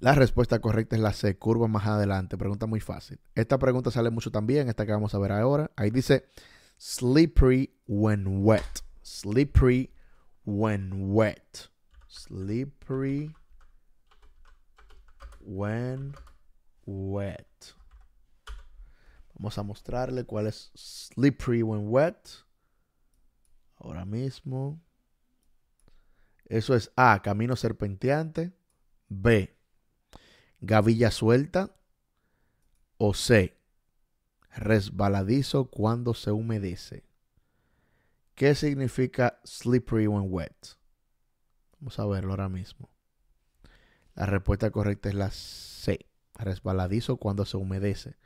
La respuesta correcta es la C, curva más adelante. Pregunta muy fácil. Esta pregunta sale mucho también, esta que vamos a ver ahora. Ahí dice, slippery when wet slippery when wet. Slippery when wet. Vamos a mostrarle cuál es slippery when wet. Ahora mismo. Eso es A, camino serpenteante. B, gavilla suelta. O C, resbaladizo cuando se humedece. ¿Qué significa slippery when wet? Vamos a verlo ahora mismo. La respuesta correcta es la C. Resbaladizo cuando se humedece.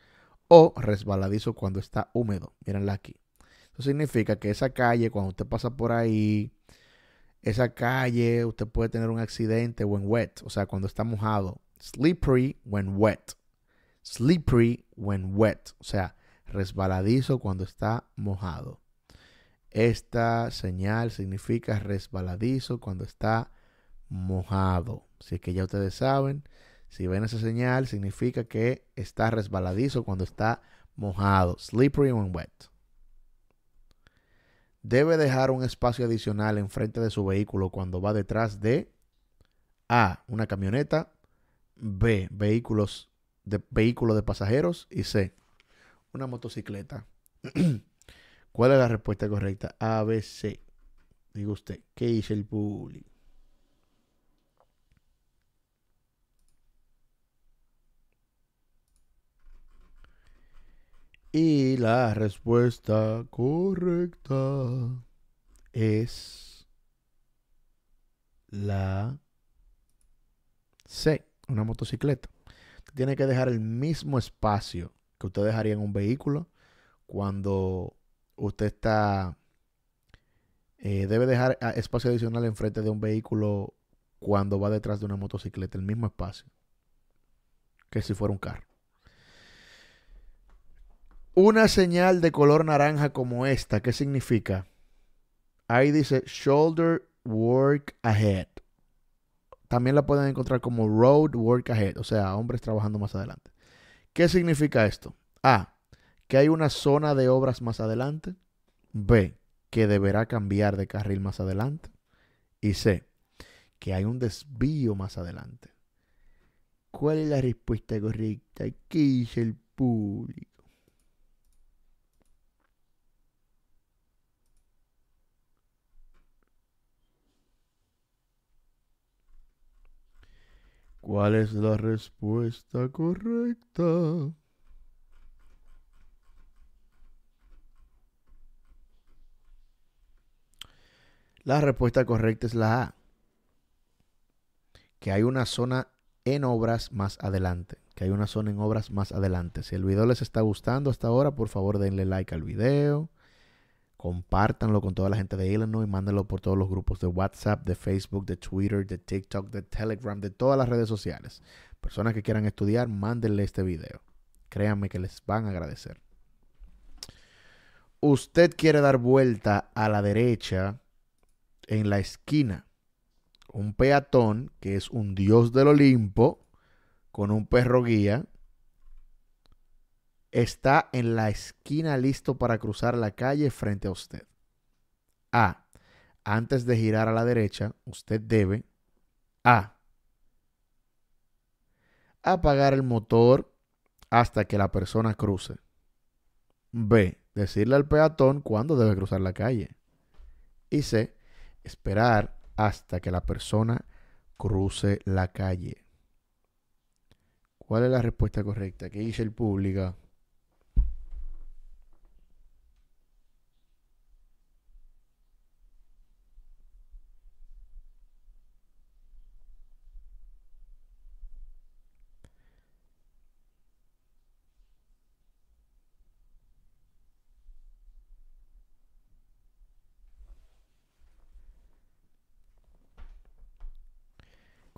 O resbaladizo cuando está húmedo. Mírenla aquí. Eso significa que esa calle, cuando usted pasa por ahí, esa calle, usted puede tener un accidente when wet. O sea, cuando está mojado. Slippery when wet. Slippery when wet. O sea, resbaladizo cuando está mojado. Esta señal significa resbaladizo cuando está mojado. Así que ya ustedes saben, si ven esa señal, significa que está resbaladizo cuando está mojado. Slippery when wet. Debe dejar un espacio adicional enfrente de su vehículo cuando va detrás de A. Una camioneta. B. Vehículos de, vehículo de pasajeros. Y C. Una motocicleta. [CLEARS THROAT] ¿Cuál es la respuesta correcta? A, B, C. Diga usted, ¿qué dice el público? Y la respuesta correcta es la C, una motocicleta. Tiene que dejar el mismo espacio que usted dejaría en un vehículo cuando usted está eh, debe dejar ah, espacio adicional enfrente de un vehículo cuando va detrás de una motocicleta, el mismo espacio que si fuera un carro. Una señal de color naranja como esta, ¿qué significa? Ahí dice shoulder work ahead. También la pueden encontrar como road work ahead, o sea, hombres trabajando más adelante. ¿Qué significa esto? A que hay una zona de obras más adelante. B, que deberá cambiar de carril más adelante. Y C, que hay un desvío más adelante. ¿Cuál es la respuesta correcta? ¿Qué dice el público? ¿Cuál es la respuesta correcta? La respuesta correcta es la A. Que hay una zona en obras más adelante. Que hay una zona en obras más adelante. Si el video les está gustando hasta ahora, por favor denle like al video. Compártanlo con toda la gente de Illinois. Y mándenlo por todos los grupos de WhatsApp, de Facebook, de Twitter, de TikTok, de Telegram, de todas las redes sociales. Personas que quieran estudiar, mándenle este video. Créanme que les van a agradecer. Usted quiere dar vuelta a la derecha en la esquina un peatón que es un dios del Olimpo con un perro guía. Está en la esquina listo para cruzar la calle frente a usted. A. Antes de girar a la derecha, usted debe A. Apagar el motor hasta que la persona cruce. B. Decirle al peatón cuándo debe cruzar la calle. Y C esperar hasta que la persona cruce la calle. ¿Cuál es la respuesta correcta? ¿Qué dice el público?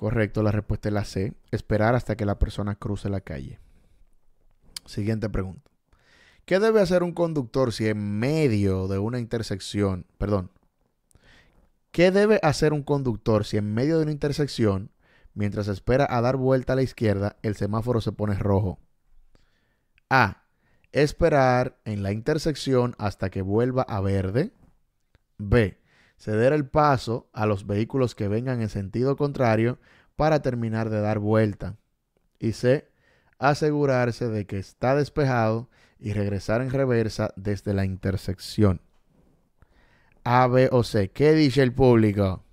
Correcto, la respuesta es la C. Esperar hasta que la persona cruce la calle. Siguiente pregunta. ¿Qué debe hacer un conductor si en medio de una intersección, perdón, ¿qué debe hacer un conductor si en medio de una intersección, mientras espera a dar vuelta a la izquierda, el semáforo se pone rojo? A. Esperar en la intersección hasta que vuelva a verde. B ceder el paso a los vehículos que vengan en sentido contrario para terminar de dar vuelta. Y C. Asegurarse de que está despejado y regresar en reversa desde la intersección. A, B o C. ¿Qué dice el público?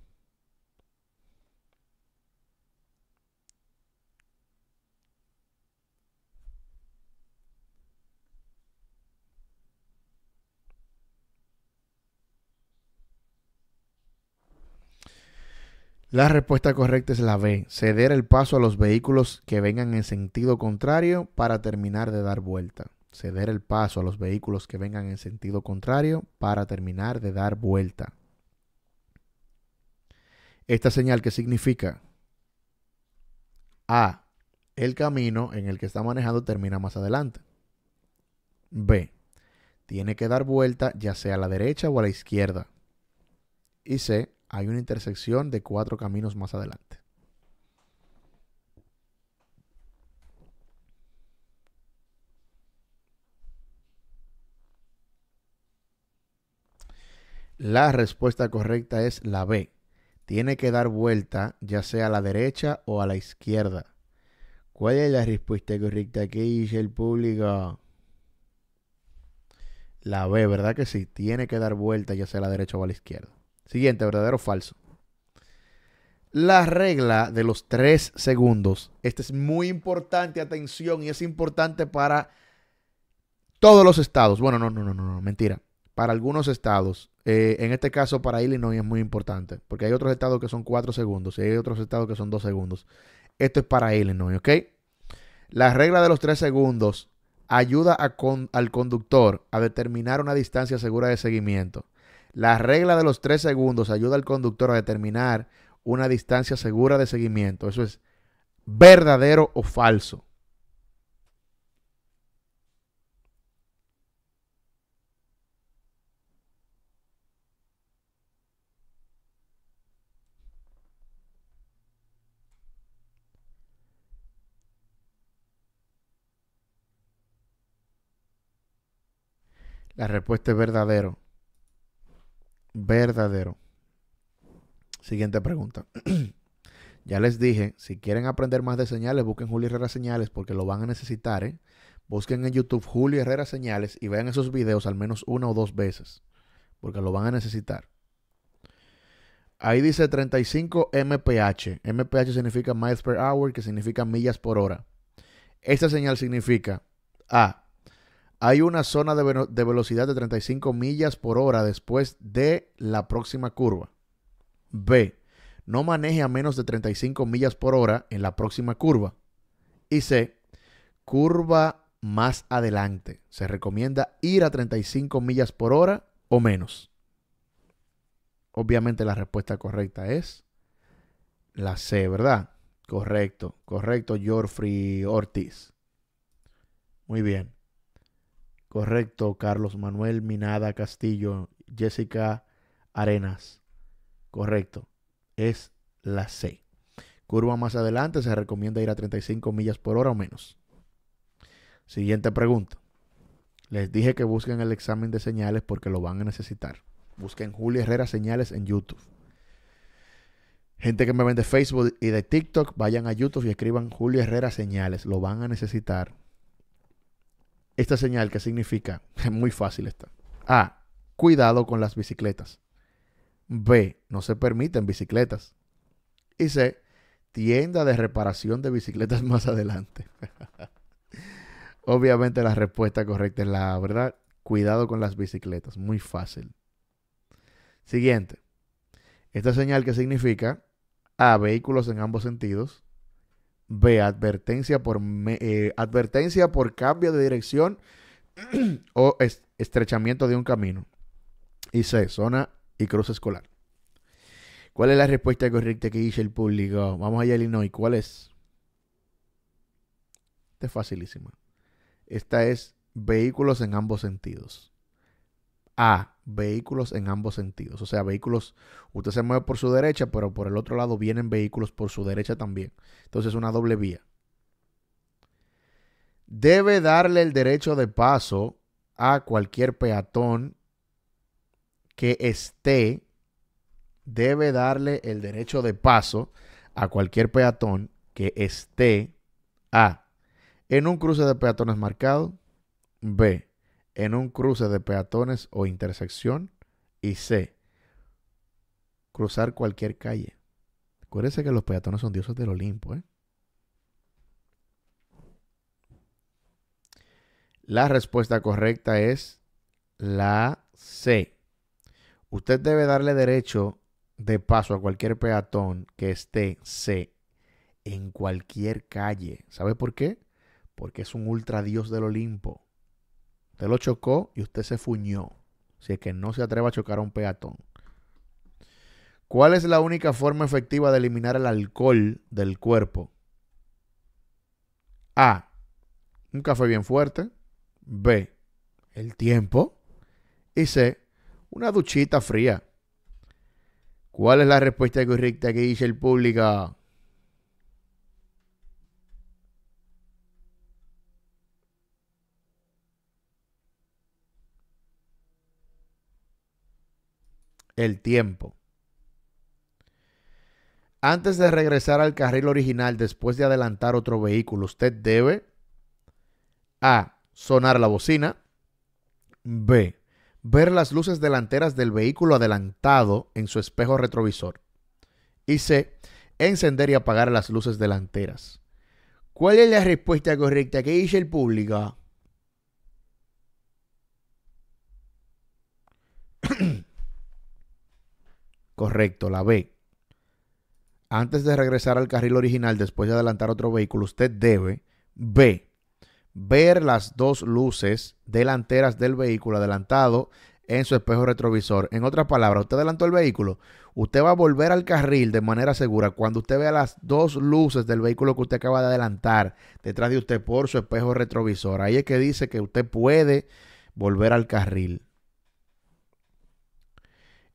La respuesta correcta es la B, ceder el paso a los vehículos que vengan en sentido contrario para terminar de dar vuelta. Ceder el paso a los vehículos que vengan en sentido contrario para terminar de dar vuelta. Esta señal que significa A. El camino en el que está manejando termina más adelante. B. Tiene que dar vuelta ya sea a la derecha o a la izquierda. Y C hay una intersección de cuatro caminos más adelante. La respuesta correcta es la B. Tiene que dar vuelta ya sea a la derecha o a la izquierda. ¿Cuál es la respuesta correcta que dice el público? La B, ¿verdad que sí? Tiene que dar vuelta ya sea a la derecha o a la izquierda. Siguiente, verdadero o falso. La regla de los tres segundos. Este es muy importante, atención, y es importante para todos los estados. Bueno, no, no, no, no, mentira. Para algunos estados. Eh, en este caso, para Illinois es muy importante, porque hay otros estados que son cuatro segundos y hay otros estados que son dos segundos. Esto es para Illinois, ¿ok? La regla de los tres segundos ayuda al conductor a determinar una distancia segura de seguimiento. La regla de los tres segundos ayuda al conductor a determinar una distancia segura de seguimiento. Eso es verdadero o falso. La respuesta es verdadero verdadero. Siguiente pregunta. [CLEARS THROAT] ya les dije, si quieren aprender más de señales, busquen Julio Herrera Señales porque lo van a necesitar. ¿eh? Busquen en YouTube Julio Herrera Señales y vean esos videos al menos una o dos veces porque lo van a necesitar. Ahí dice 35 MPH. MPH significa miles per hour, que significa millas por hora. Esta señal significa A. Hay una zona de, velocidad de 35 millas por hora después de la próxima curva. B. No maneje a menos de 35 millas por hora en la próxima curva. Y C. Curva más adelante. Se recomienda ir a 35 millas por hora o menos. Obviamente la respuesta correcta es la C, ¿verdad? Correcto, correcto, Geoffrey Ortiz. Muy bien. Correcto, Carlos Manuel Minada Castillo, Jessica Arenas. Correcto, es la C. Curva más adelante, se recomienda ir a 35 millas por hora o menos. Siguiente pregunta. Les dije que busquen el examen de señales porque lo van a necesitar. Busquen Julio Herrera Señales en YouTube. Gente que me de Facebook y de TikTok, vayan a YouTube y escriban Julio Herrera Señales. Lo van a necesitar esta señal que significa, [LAUGHS] es muy fácil esta. A, cuidado con las bicicletas. B, no se permiten bicicletas. Y C, tienda de reparación de bicicletas [LAUGHS] más adelante. [LAUGHS] Obviamente la respuesta correcta es la ¿verdad? Cuidado con las bicicletas, muy fácil. Siguiente. Esta señal que significa A, vehículos en ambos sentidos. B. Advertencia por, eh, advertencia por cambio de dirección [CLEARS THROAT] o estrechamiento de un camino. Y C. Zona y cruz escolar. ¿Cuál es la respuesta correcta que dice el público? Vamos allá, ¿y ¿Cuál es? Esta es facilísima. Esta es vehículos en ambos sentidos a vehículos en ambos sentidos. O sea, vehículos, usted se mueve por su derecha, pero por el otro lado vienen vehículos por su derecha también. Entonces es una doble vía. Debe darle el derecho de paso a cualquier peatón que esté, debe darle el derecho de paso a cualquier peatón que esté A. En un cruce de peatones marcado. B en un cruce de peatones o intersección. Y C. Cruzar cualquier calle. Acuérdense que los peatones son dioses del Olimpo. ¿eh? La respuesta correcta es la C. Usted debe darle derecho de paso a cualquier peatón que esté C en cualquier calle. ¿Sabe por qué? Porque es un dios del Olimpo. Usted lo chocó y usted se fuñó. Si es que no se atreva a chocar a un peatón. ¿Cuál es la única forma efectiva de eliminar el alcohol del cuerpo? A. Un café bien fuerte. B. El tiempo. Y C. Una duchita fría. ¿Cuál es la respuesta correcta que dice el público? el tiempo. Antes de regresar al carril original después de adelantar otro vehículo, usted debe A. Sonar la bocina. B. Ver las luces delanteras del vehículo adelantado en su espejo retrovisor. Y C. Encender y apagar las luces delanteras. ¿Cuál es la respuesta correcta que dice el público? [CLEARS THROAT] [CLEARS THROAT] Correcto, la B. Antes de regresar al carril original después de adelantar otro vehículo, usted debe B. Ver las dos luces delanteras del vehículo adelantado en su espejo retrovisor. En otras palabras, usted adelantó el vehículo, usted va a volver al carril de manera segura cuando usted vea las dos luces del vehículo que usted acaba de adelantar detrás de usted por su espejo retrovisor. Ahí es que dice que usted puede volver al carril.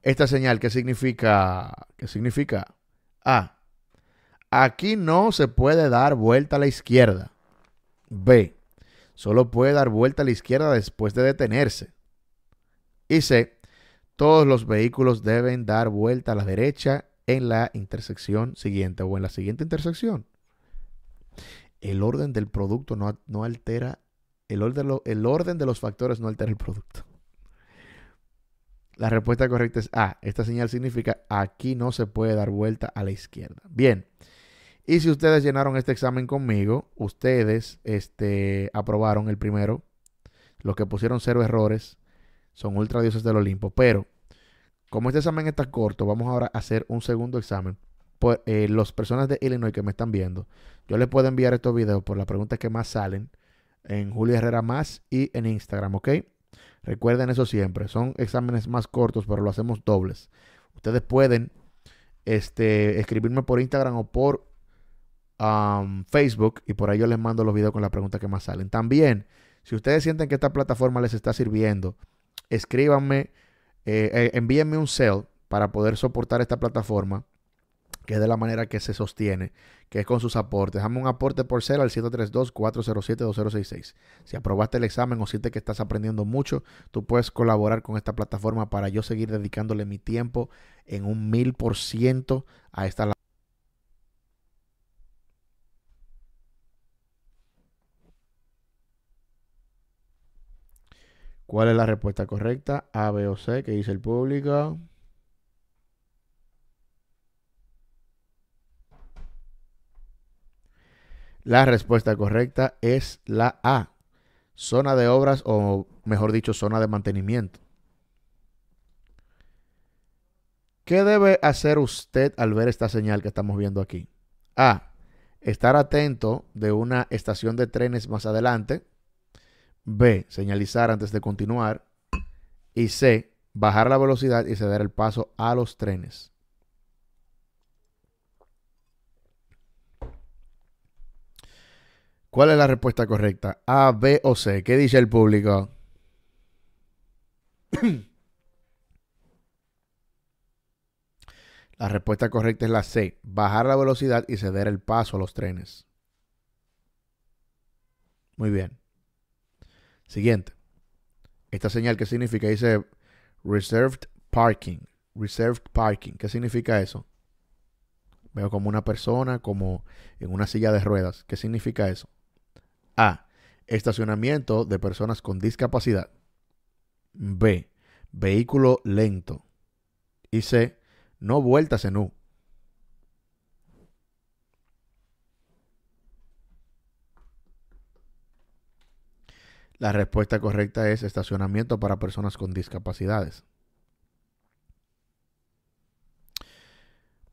Esta señal, ¿qué significa? ¿Qué significa? A. Aquí no se puede dar vuelta a la izquierda. B. Solo puede dar vuelta a la izquierda después de detenerse. Y C. Todos los vehículos deben dar vuelta a la derecha en la intersección siguiente o en la siguiente intersección. El orden del producto no, altera, el orden, el orden de los factores no altera el producto. La respuesta correcta es A. Esta señal significa aquí no se puede dar vuelta a la izquierda. Bien. Y si ustedes llenaron este examen conmigo, ustedes este, aprobaron el primero. Los que pusieron cero errores son ultra dioses del Olimpo. Pero, como este examen está corto, vamos ahora a hacer un segundo examen. Los pues, eh, personas de Illinois que me están viendo, yo les puedo enviar estos videos por las preguntas que más salen en Julio Herrera Más y en Instagram, ¿ok? Recuerden eso siempre. Son exámenes más cortos, pero lo hacemos dobles. Ustedes pueden este, escribirme por Instagram o por Facebook y por ahí yo les mando los videos con las preguntas que más salen. También, si ustedes sienten que esta plataforma les está sirviendo, escríbanme, eh, eh, envíenme un sell para poder soportar esta plataforma que es de la manera que se sostiene, que es con sus aportes. Dame un aporte por ser al 732-407-2066. Si aprobaste el examen o sientes que estás aprendiendo mucho, tú puedes colaborar con esta plataforma para yo seguir dedicándole mi tiempo en un mil por ciento a esta labor. ¿Cuál es la respuesta correcta? A, B o C, que dice el público. La respuesta correcta es la A, zona de obras o mejor dicho, zona de mantenimiento. ¿Qué debe hacer usted al ver esta señal que estamos viendo aquí? A. Estar atento de una estación de trenes más adelante. B. Señalizar antes de continuar. Y C. Bajar la velocidad y ceder el paso a los trenes. ¿Cuál es la respuesta correcta? A, B o C. ¿Qué dice el público? [CLEARS THROAT] la respuesta correcta es la C. Bajar la velocidad y ceder el paso a los trenes. Muy bien. Siguiente. Esta señal, ¿qué significa? Dice reserved parking. Reserved parking. ¿Qué significa eso? Veo como una persona, como en una silla de ruedas. ¿Qué significa eso? A. Estacionamiento de personas con discapacidad. B. Vehículo lento. Y C. No vueltas en U. La respuesta correcta es estacionamiento para personas con discapacidades.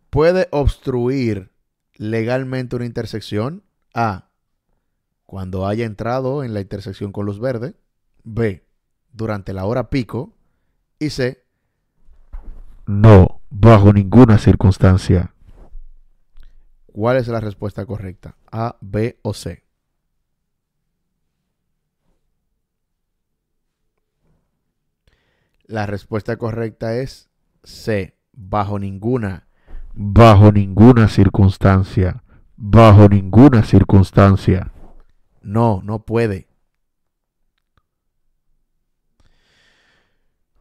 Puede obstruir legalmente una intersección. A cuando haya entrado en la intersección con luz verde, B, durante la hora pico, y C, no, bajo ninguna circunstancia. ¿Cuál es la respuesta correcta? A, B o C. La respuesta correcta es C, bajo ninguna. Bajo ninguna circunstancia. Bajo ninguna circunstancia. No, no puede.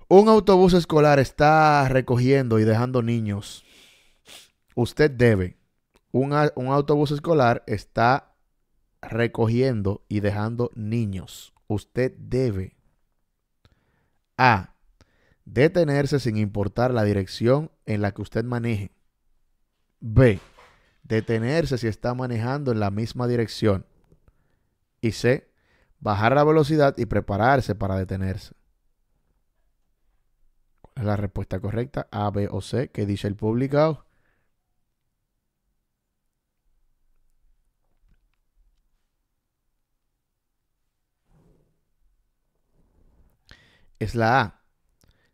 Un autobús escolar está recogiendo y dejando niños. Usted debe. Un, autobús escolar está recogiendo y dejando niños. Usted debe. A. Detenerse sin importar la dirección en la que usted maneje. B. Detenerse si está manejando en la misma dirección. Y C. Bajar la velocidad y prepararse para detenerse. ¿Cuál es la respuesta correcta? A, B o C. ¿Qué dice el publicado? es la A.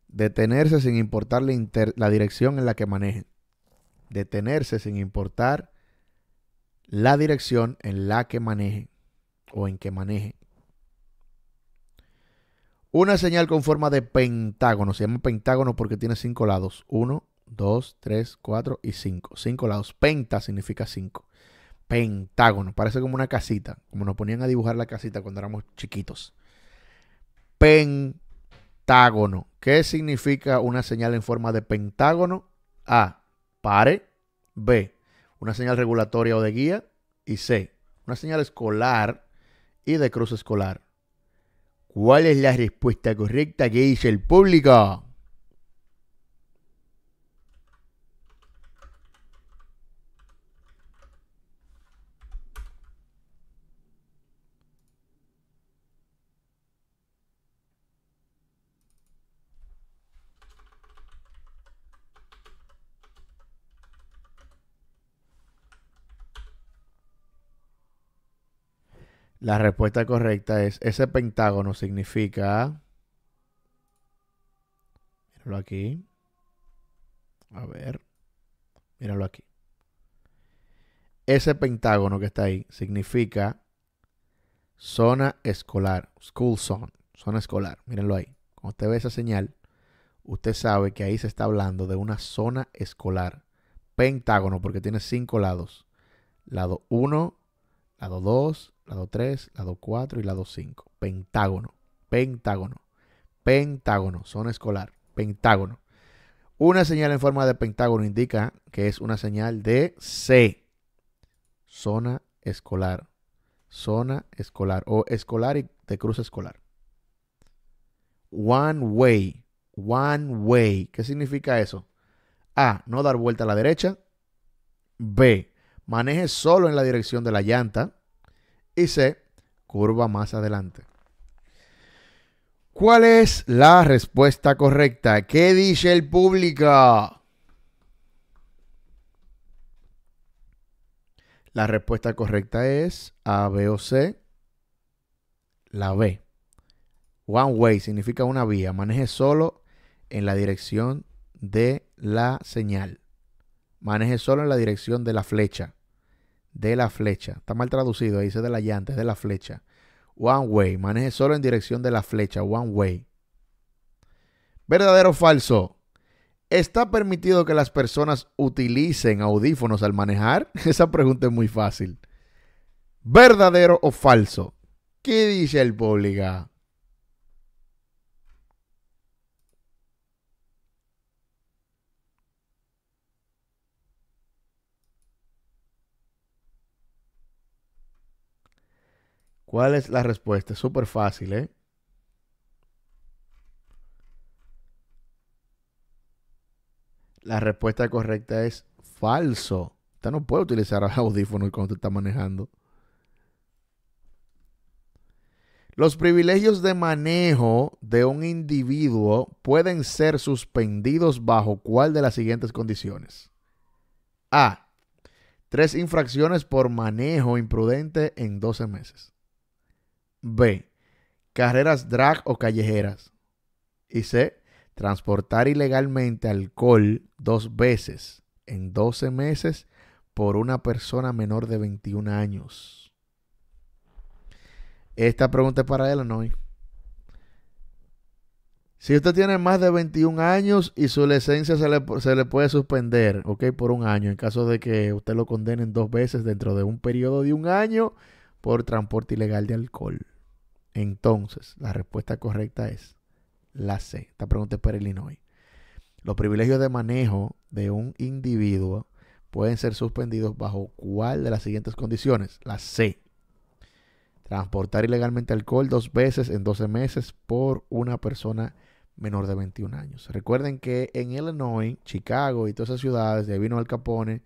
Detenerse sin importar la, la, dirección en la que manejen. Detenerse sin importar la dirección en la que manejen o en que maneje. Una señal con forma de pentágono. Se llama pentágono porque tiene cinco lados. Uno, dos, tres, cuatro y cinco. Cinco lados. Penta significa cinco. Pentágono. Parece como una casita. Como nos ponían a dibujar la casita cuando éramos chiquitos. Pentágono. ¿Qué significa una señal en forma de pentágono? A. Pare. B. Una señal regulatoria o de guía. Y C. Una señal escolar y de Cruz Escolar. ¿Cuál es la respuesta correcta que dice el público? La respuesta correcta es, ese pentágono significa... Míralo aquí. A ver. Míralo aquí. Ese pentágono que está ahí significa zona escolar, school zone, zona escolar. Mírenlo ahí. Cuando usted ve esa señal, usted sabe que ahí se está hablando de una zona escolar. Pentágono, porque tiene cinco lados. Lado 1, lado 2, lado 3, lado 4 y lado 5. Pentágono, pentágono, pentágono, zona escolar, pentágono. Una señal en forma de pentágono indica que es una señal de C, zona escolar, zona escolar o escolar y de cruz escolar. One way, one way. ¿Qué significa eso? A, no dar vuelta a la derecha. B, maneje solo en la dirección de la llanta y C, curva más adelante. ¿Cuál es la respuesta correcta? ¿Qué dice el público? La respuesta correcta es A, B o C. La B. One way significa una vía. Maneje solo en la dirección de la señal. Maneje solo en la dirección de la flecha de la flecha. Está mal traducido, dice de la llanta, es de la flecha. One way, maneje solo en dirección de la flecha, one way. ¿Verdadero o falso? ¿Está permitido que las personas utilicen audífonos al manejar? [LAUGHS] Esa pregunta es muy fácil. ¿Verdadero o falso? ¿Qué dice el público? ¿Cuál es la respuesta? súper fácil, ¿eh? La respuesta correcta es falso. Usted no puede utilizar [LAUGHS] audífonos cuando usted está manejando. Los privilegios de manejo de un individuo pueden ser suspendidos bajo cuál de las siguientes condiciones. A. Tres infracciones por manejo imprudente en 12 meses. B. Carreras drag o callejeras. Y C. Transportar ilegalmente alcohol dos veces en 12 meses por una persona menor de 21 años. Esta pregunta es para él, no. Si usted tiene más de 21 años y su licencia se le, se le puede suspender, ok, por un año, en caso de que usted lo condenen dos veces dentro de un periodo de un año por transporte ilegal de alcohol. Entonces, la respuesta correcta es la C. Esta pregunta es para Illinois. Los privilegios de manejo de un individuo pueden ser suspendidos bajo cuál de las siguientes condiciones? La C. Transportar ilegalmente alcohol dos veces en 12 meses por una persona menor de 21 años. Recuerden que en Illinois, Chicago y todas esas ciudades, de vino Al Capone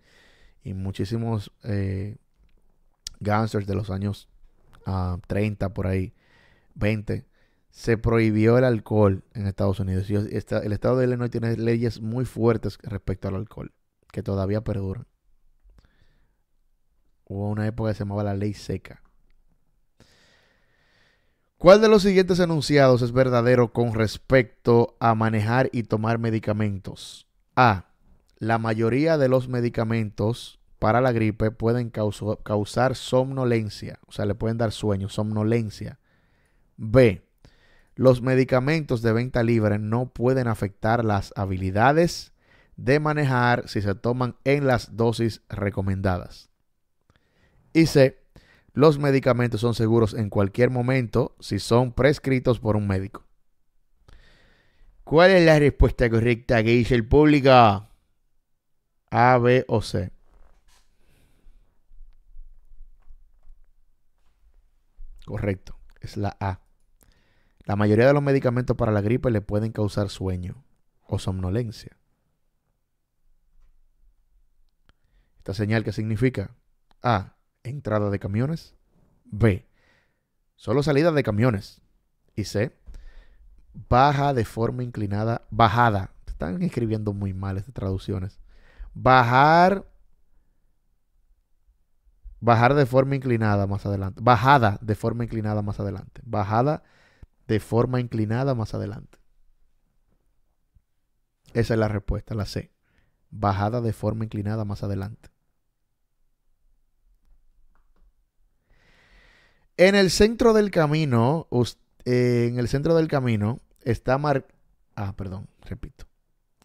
y muchísimos eh, gangsters de los años ah, treinta 30 por ahí, 20 se prohibió el alcohol en Estados Unidos. el estado de Illinois tiene leyes muy fuertes respecto al alcohol, que todavía perduran. Hubo una época que se llamaba la ley seca. ¿Cuál de los siguientes enunciados es verdadero con respecto a manejar y tomar medicamentos? A. La mayoría de los medicamentos para la gripe pueden causar somnolencia, o sea, le pueden dar sueño, somnolencia B. Los medicamentos de venta libre no pueden afectar las habilidades de manejar si se toman en las dosis recomendadas. Y C. Los medicamentos son seguros en cualquier momento si son prescritos por un médico. ¿Cuál es la respuesta correcta que dice el público? A, B o C. Correcto, es la A. La mayoría de los medicamentos para la gripe le pueden causar sueño o somnolencia. Esta señal ¿qué significa A. Entrada de camiones. B. Solo salida de camiones. Y C. Baja de forma inclinada. Bajada. Están escribiendo muy mal estas traducciones. Bajar. Bajar de forma inclinada más adelante. Bajada de forma inclinada más adelante. Bajada de forma inclinada más adelante. Esa es la respuesta, la C. Bajada de forma inclinada más adelante. En el centro del camino, eh, en el centro del camino está mar... Ah, perdón, repito.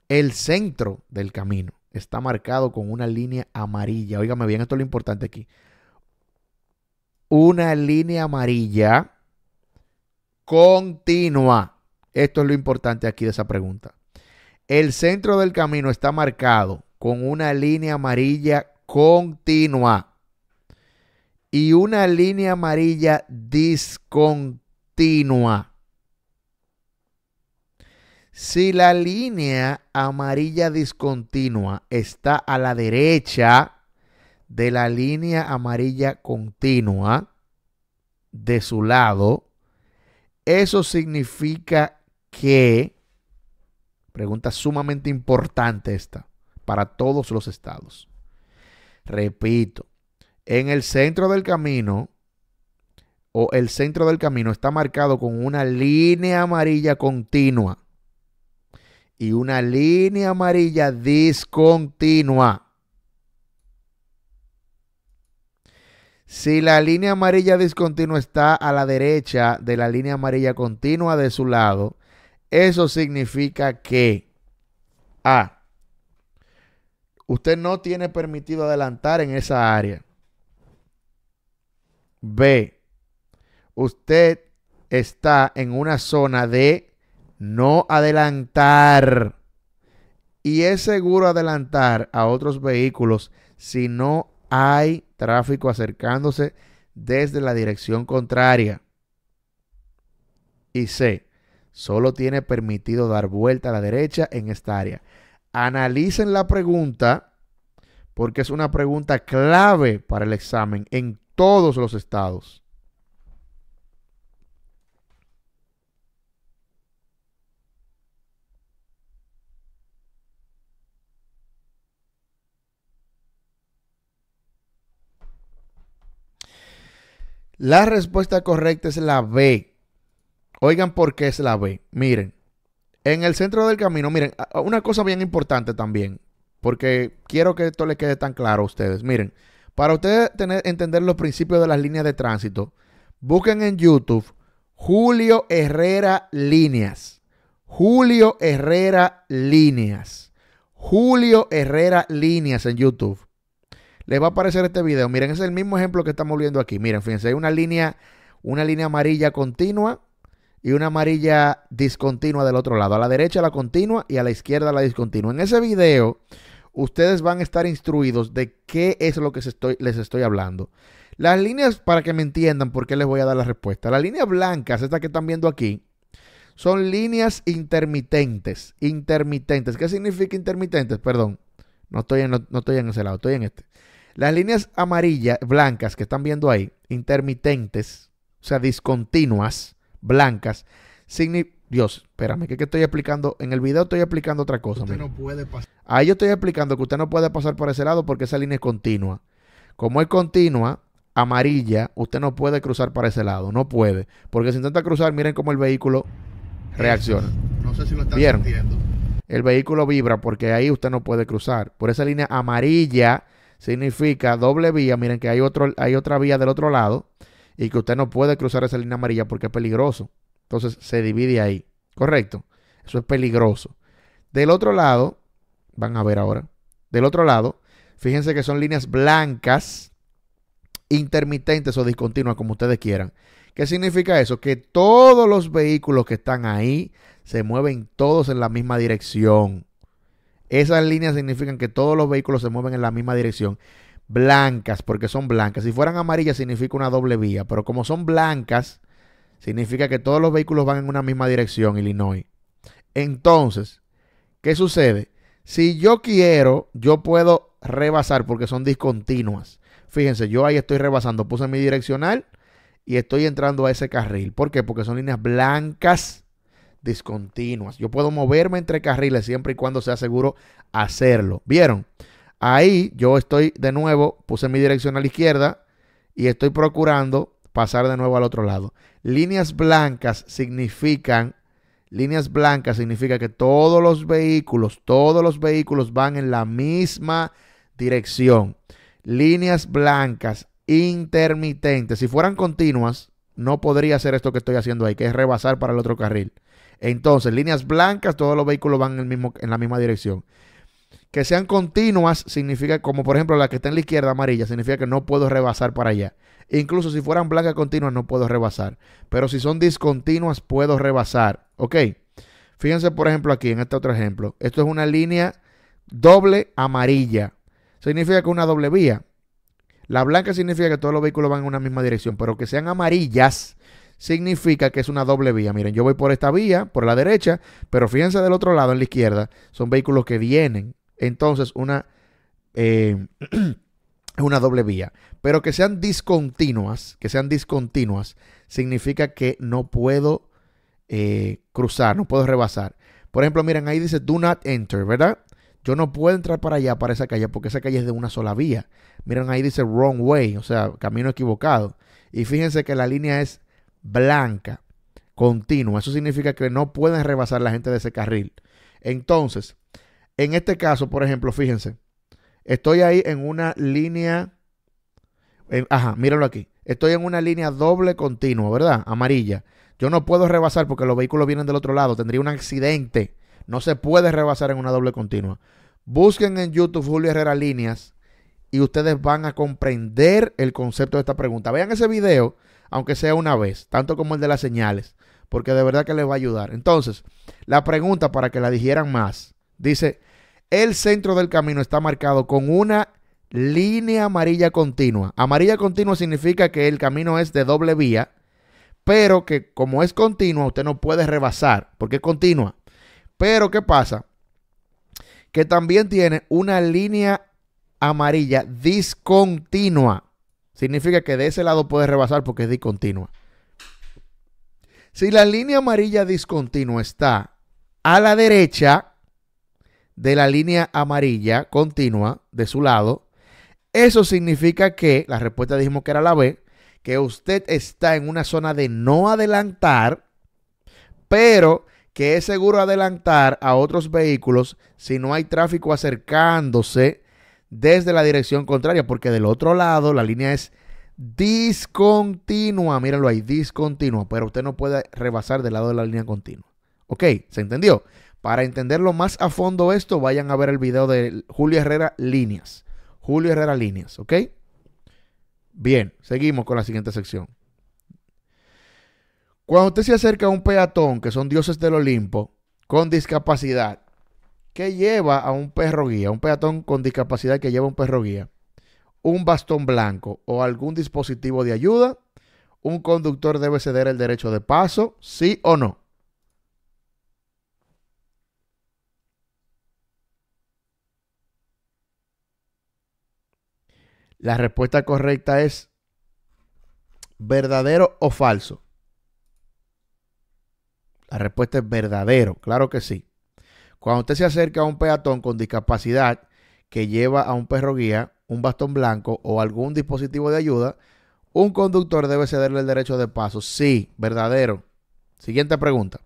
El centro del camino está marcado con una línea amarilla. Óigame bien, esto es lo importante aquí. Una línea amarilla continua. Esto es lo importante aquí de esa pregunta. El centro del camino está marcado con una línea amarilla continua y una línea amarilla discontinua. Si la línea amarilla discontinua está a la derecha de la línea amarilla continua de su lado, eso significa que, pregunta sumamente importante esta, para todos los estados. Repito, en el centro del camino o el centro del camino está marcado con una línea amarilla continua y una línea amarilla discontinua. Si la línea amarilla discontinua está a la derecha de la línea amarilla continua de su lado, eso significa que A. Usted no tiene permitido adelantar en esa área. B. Usted está en una zona de no adelantar. Y es seguro adelantar a otros vehículos si no hay tráfico acercándose desde la dirección contraria. Y C, solo tiene permitido dar vuelta a la derecha en esta área. Analicen la pregunta porque es una pregunta clave para el examen en todos los estados. La respuesta correcta es la B. Oigan por qué es la B. Miren, en el centro del camino, miren, una cosa bien importante también, porque quiero que esto les quede tan claro a ustedes. Miren, para ustedes entender los principios de las líneas de tránsito, busquen en YouTube Julio Herrera Líneas. Julio Herrera Líneas. Julio Herrera Líneas en YouTube les va a aparecer este video. Miren, es el mismo ejemplo que estamos viendo aquí. Miren, fíjense, hay una línea, una línea amarilla continua y una amarilla discontinua del otro lado. A la derecha la continua y a la izquierda la discontinua. En ese video, ustedes van a estar instruidos de qué es lo que estoy, les estoy hablando. Las líneas, para que me entiendan por qué les voy a dar la respuesta. Las líneas blancas, estas que están viendo aquí, son líneas intermitentes. Intermitentes. ¿Qué significa intermitentes? Perdón. No estoy no estoy en ese lado, estoy en este. Las líneas amarillas, blancas que están viendo ahí, intermitentes, o sea, discontinuas, blancas, significa... Dios, espérame, ¿qué estoy explicando, en el video estoy explicando otra cosa. Usted no puede pasar. Ahí yo estoy explicando que usted no puede pasar por ese lado porque esa línea es continua. Como es continua, amarilla, usted no puede cruzar para ese lado, no puede. Porque si intenta cruzar, miren cómo el vehículo reacciona. no sé si lo están viendo. El vehículo vibra porque ahí usted no puede cruzar. Por esa línea amarilla significa doble vía. Miren que hay, otro, hay otra vía del otro lado y que usted no puede cruzar esa línea amarilla porque es peligroso. Entonces se divide ahí. ¿Correcto? Eso es peligroso. Del otro lado, van a ver ahora, del otro lado, fíjense que son líneas blancas, intermitentes o discontinuas, como ustedes quieran. ¿Qué significa eso? Que todos los vehículos que están ahí se mueven todos en la misma dirección. Esas líneas significan que todos los vehículos se mueven en la misma dirección. Blancas, porque son blancas. Si fueran amarillas significa una doble vía, pero como son blancas, significa que todos los vehículos van en una misma dirección, Illinois. Entonces, ¿qué sucede? Si yo quiero, yo puedo rebasar porque son discontinuas. Fíjense, yo ahí estoy rebasando, puse mi direccional y estoy entrando a ese carril. ¿Por qué? Porque son líneas blancas discontinuas. Yo puedo moverme entre carriles siempre y cuando sea seguro hacerlo. ¿Vieron? Ahí yo estoy de nuevo, puse mi dirección a la izquierda y estoy procurando pasar de nuevo al otro lado. Líneas blancas significan, líneas blancas significa que todos los vehículos, todos los vehículos van en la misma dirección. Líneas blancas intermitentes, si fueran continuas, no podría hacer esto que estoy haciendo ahí, que es rebasar para el otro carril. Entonces, líneas blancas, todos los vehículos van en, el mismo, en la misma dirección. Que sean continuas significa, como por ejemplo la que está en la izquierda amarilla, significa que no puedo rebasar para allá. Incluso si fueran blancas continuas no puedo rebasar. Pero si son discontinuas puedo rebasar. ¿Ok? Fíjense por ejemplo aquí en este otro ejemplo. Esto es una línea doble amarilla. Significa que una doble vía. La blanca significa que todos los vehículos van en una misma dirección, pero que sean amarillas significa que es una doble vía. Miren, yo voy por esta vía, por la derecha, pero fíjense del otro lado, en la izquierda, son vehículos que vienen. Entonces, una, eh, [CLEARS THROAT] una doble vía. Pero que sean discontinuas, que sean discontinuas, significa que no puedo eh, cruzar, no puedo rebasar. Por ejemplo, miren, ahí dice do not enter, ¿verdad? Yo no puedo entrar para allá, para esa calle, porque esa calle es de una sola vía. Miren, ahí dice wrong way, o sea, camino equivocado. Y fíjense que la línea es blanca continua. Eso significa que no pueden rebasar la gente de ese carril. Entonces, en este caso, por ejemplo, fíjense, estoy ahí en una línea, ajá, mírenlo aquí, estoy en una línea doble continua, ¿verdad? Amarilla. Yo no puedo rebasar porque los vehículos vienen del otro lado, tendría un accidente. No se puede rebasar en una doble continua. Busquen en YouTube Julio Herrera Líneas y ustedes van a comprender el concepto de esta pregunta. Vean ese video aunque sea una vez, tanto como el de las señales, porque de verdad que les va a ayudar. Entonces, la pregunta para que la dijeran más, dice, el centro del camino está marcado con una línea amarilla continua. Amarilla continua significa que el camino es de doble vía, pero que como es continua, usted no puede rebasar, porque es continua. Pero, ¿qué pasa? Que también tiene una línea amarilla discontinua significa que de ese lado puede rebasar porque es discontinua. Si la línea amarilla discontinua está a la derecha de la línea amarilla continua de su lado, eso significa que, la respuesta dijimos que era la B, que usted está en una zona de no adelantar, pero que es seguro adelantar a otros vehículos si no hay tráfico acercándose desde la dirección contraria, porque del otro lado la línea es discontinua. Míralo ahí, discontinua, pero usted no puede rebasar del lado de la línea continua. ¿Ok? ¿Se entendió? Para entenderlo más a fondo esto, vayan a ver el video de Julio Herrera Líneas. Julio Herrera Líneas, ¿ok? Bien, seguimos con la siguiente sección. Cuando usted se acerca a un peatón, que son dioses del Olimpo, con discapacidad, ¿Qué lleva a un perro guía, un peatón con discapacidad que lleva un perro guía, un bastón blanco o algún dispositivo de ayuda, un conductor debe ceder el derecho de paso, sí o no. La respuesta correcta es verdadero o falso. La respuesta es verdadero, claro que sí. Cuando usted se acerca a un peatón con discapacidad que lleva a un perro guía, un bastón blanco o algún dispositivo de ayuda, un conductor debe cederle el derecho de paso. Sí, verdadero. Siguiente pregunta.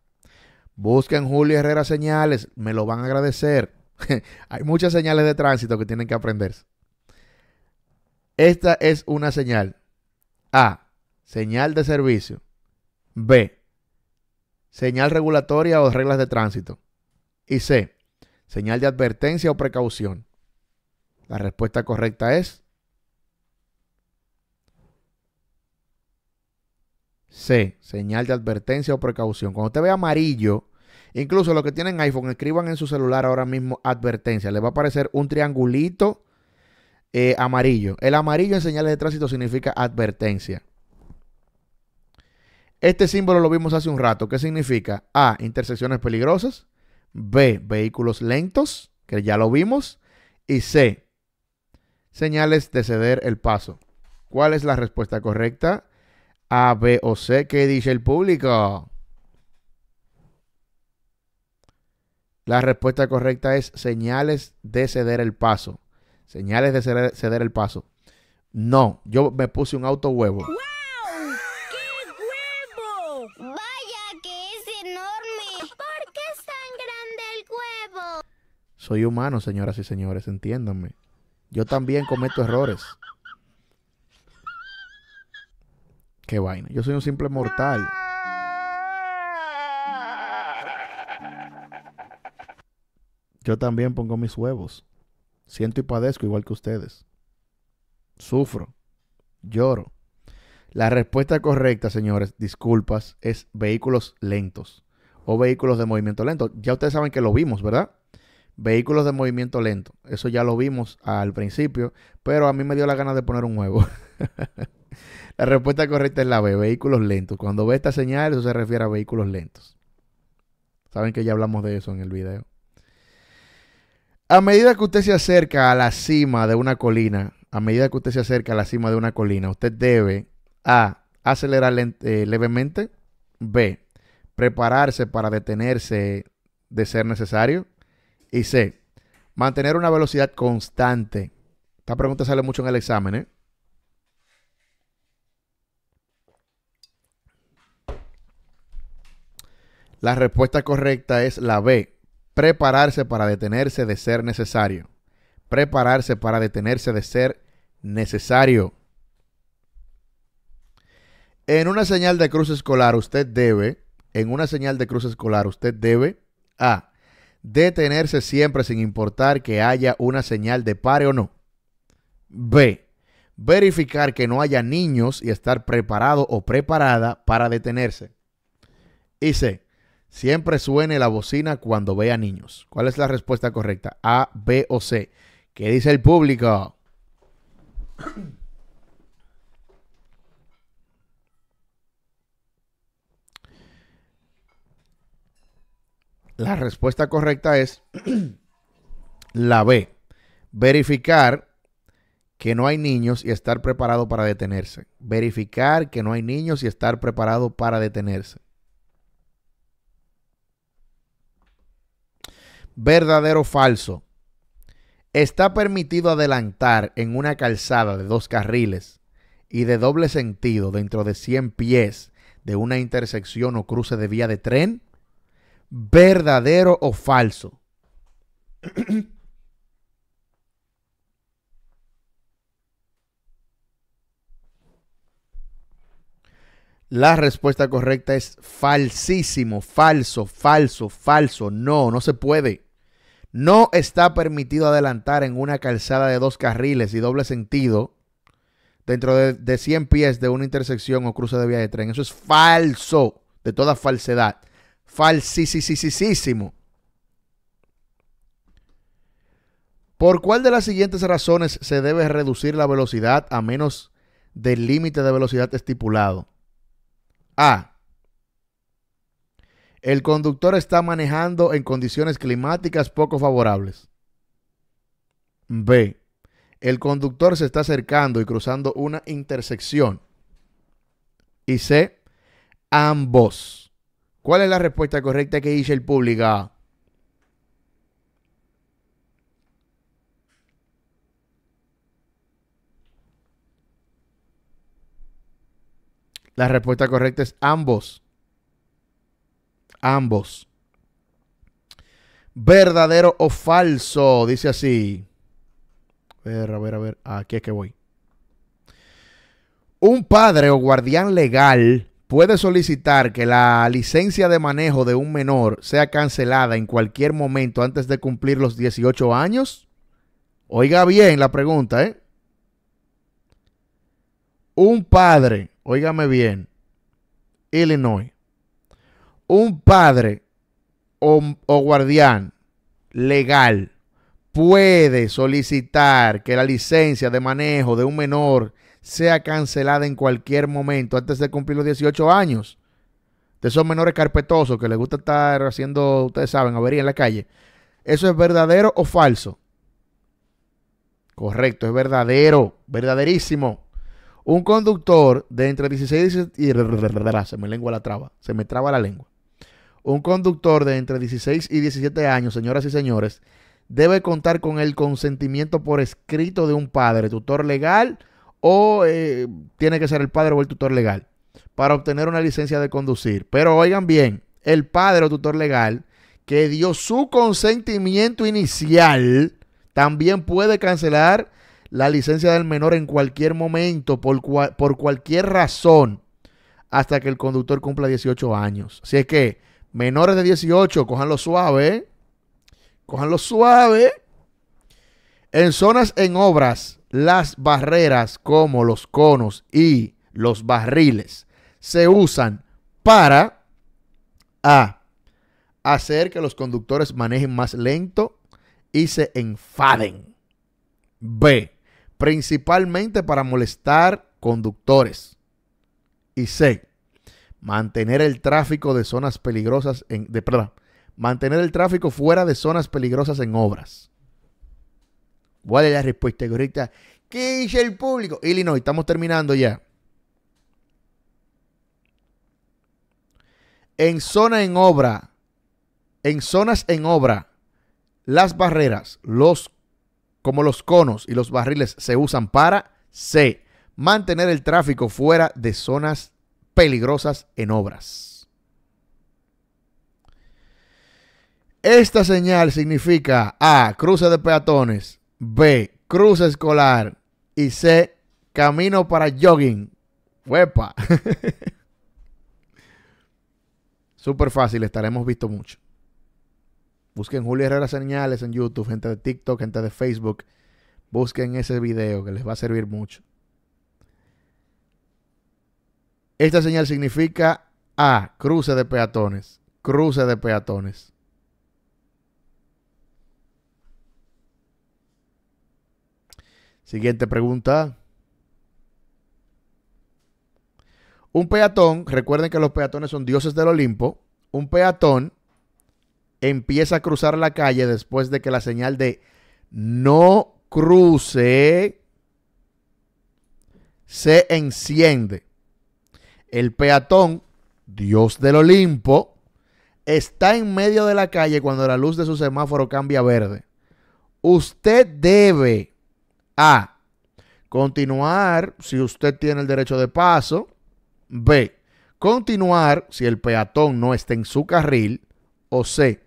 Busquen Julio Herrera señales, me lo van a agradecer. [LAUGHS] Hay muchas señales de tránsito que tienen que aprenderse. Esta es una señal. A. Señal de servicio. B. Señal regulatoria o reglas de tránsito y C, señal de advertencia o precaución. La respuesta correcta es C, señal de advertencia o precaución. Cuando usted ve amarillo, incluso los que tienen iPhone, escriban en su celular ahora mismo advertencia. Les va a aparecer un triangulito eh, amarillo. El amarillo en señales de tránsito significa advertencia. Este símbolo lo vimos hace un rato. ¿Qué significa? A, intersecciones peligrosas. B, vehículos lentos, que ya lo vimos. Y C, señales de ceder el paso. ¿Cuál es la respuesta correcta? A, B o C, ¿qué dice el público? La respuesta correcta es señales de ceder el paso. Señales de ceder, el paso. No, yo me puse un auto huevo. Soy humano, señoras y señores, entiéndanme. Yo también cometo errores. Qué vaina. Yo soy un simple mortal. Yo también pongo mis huevos. Siento y padezco igual que ustedes. Sufro. Lloro. La respuesta correcta, señores, disculpas, es vehículos lentos o vehículos de movimiento lento. Ya ustedes saben que lo vimos, ¿verdad? Vehículos de movimiento lento. Eso ya lo vimos al principio, pero a mí me dio la gana de poner un huevo. [LAUGHS] la respuesta correcta es la B, vehículos lentos. Cuando ve esta señal, eso se refiere a vehículos lentos. Saben que ya hablamos de eso en el video. A medida que usted se acerca a la cima de una colina, a medida que usted se acerca a la cima de una colina, usted debe A. Acelerar eh, levemente. B. Prepararse para detenerse de ser necesario. Y C, mantener una velocidad constante. Esta pregunta sale mucho en el examen, ¿eh? La respuesta correcta es la B, prepararse para detenerse de ser necesario. Prepararse para detenerse de ser necesario. En una señal de cruz escolar usted debe, en una señal de cruz escolar usted debe A, Detenerse siempre sin importar que haya una señal de pare o no. B. Verificar que no haya niños y estar preparado o preparada para detenerse. Y C. Siempre suene la bocina cuando vea niños. ¿Cuál es la respuesta correcta? A, B o C. ¿Qué dice el público? La respuesta correcta es [CLEARS THROAT] la B. Verificar que no hay niños y estar preparado para detenerse. Verificar que no hay niños y estar preparado para detenerse. Verdadero o falso. Está permitido adelantar en una calzada de dos carriles y de doble sentido dentro de 100 pies de una intersección o cruce de vía de tren verdadero o falso. [CLEARS THROAT] La respuesta correcta es falsísimo, falso, falso, falso. No, no se puede. No está permitido adelantar en una calzada de dos carriles y doble sentido dentro de, de, 100 pies de una intersección o cruce de vía de tren. Eso es falso, de toda falsedad falsísimo. ¿Por cuál de las siguientes razones se debe reducir la velocidad a menos del límite de velocidad estipulado? A. El conductor está manejando en condiciones climáticas poco favorables. B. El conductor se está acercando y cruzando una intersección. Y C. Ambos. ¿Cuál es la respuesta correcta que dice el pública? La respuesta correcta es ambos. Ambos. ¿Verdadero o falso? Dice así. A ver, a ver, a ver. Aquí es que voy. Un padre o guardián legal puede solicitar que la licencia de manejo de un menor sea cancelada en cualquier momento antes de cumplir los 18 años? Oiga bien la pregunta, ¿eh? Un padre, óigame bien, Illinois, un padre o, guardián legal puede solicitar que la licencia de manejo de un menor sea cancelada en cualquier momento antes de cumplir los 18 años. De esos menores carpetosos que les gusta estar haciendo, ustedes saben, avería en la calle. ¿Eso es verdadero o falso? Correcto, es verdadero, verdaderísimo. Un conductor de entre 16 y... Se me lengua la traba, se me traba la lengua. Un conductor de entre 16 y 17 años, señoras y señores, debe contar con el consentimiento por escrito de un padre, tutor legal o eh, tiene que ser el padre o el tutor legal para obtener una licencia de conducir. Pero oigan bien, el padre o tutor legal que dio su consentimiento inicial también puede cancelar la licencia del menor en cualquier momento, por, por cualquier razón, hasta que el conductor cumpla 18 años. Así es que, menores de 18, cojanlo suave, cojanlo suave. En zonas en obras, las barreras como los conos y los barriles se usan para A. Hacer que los conductores manejen más lento y se enfaden. B. Principalmente para molestar conductores. Y C. Mantener el tráfico de zonas peligrosas en... De, mantener el tráfico fuera de zonas peligrosas en obras. ¿Cuál es la respuesta correcta? ¿Qué dice el público? Illinois, estamos terminando ya. En zona en obra, en zonas en obra, las barreras, los como los conos y los barriles se usan para C. Mantener el tráfico fuera de zonas peligrosas en obras. Esta señal significa A. Cruce de peatones. B. cruce escolar. Y C. Camino para jogging. Huepa. [LAUGHS] Súper fácil, estaremos visto mucho. Busquen Julio Herrera Señales en YouTube, gente de TikTok, gente de Facebook. Busquen ese video que les va a servir mucho. Esta señal significa A, cruce de peatones, cruce de peatones. Siguiente pregunta. Un peatón, recuerden que los peatones son dioses del Olimpo. Un peatón empieza a cruzar la calle después de que la señal de no cruce se enciende. El peatón, dios del Olimpo, está en medio de la calle cuando la luz de su semáforo cambia a verde. Usted debe a. Continuar si usted tiene el derecho de paso. B. Continuar si el peatón no está en su carril. O C.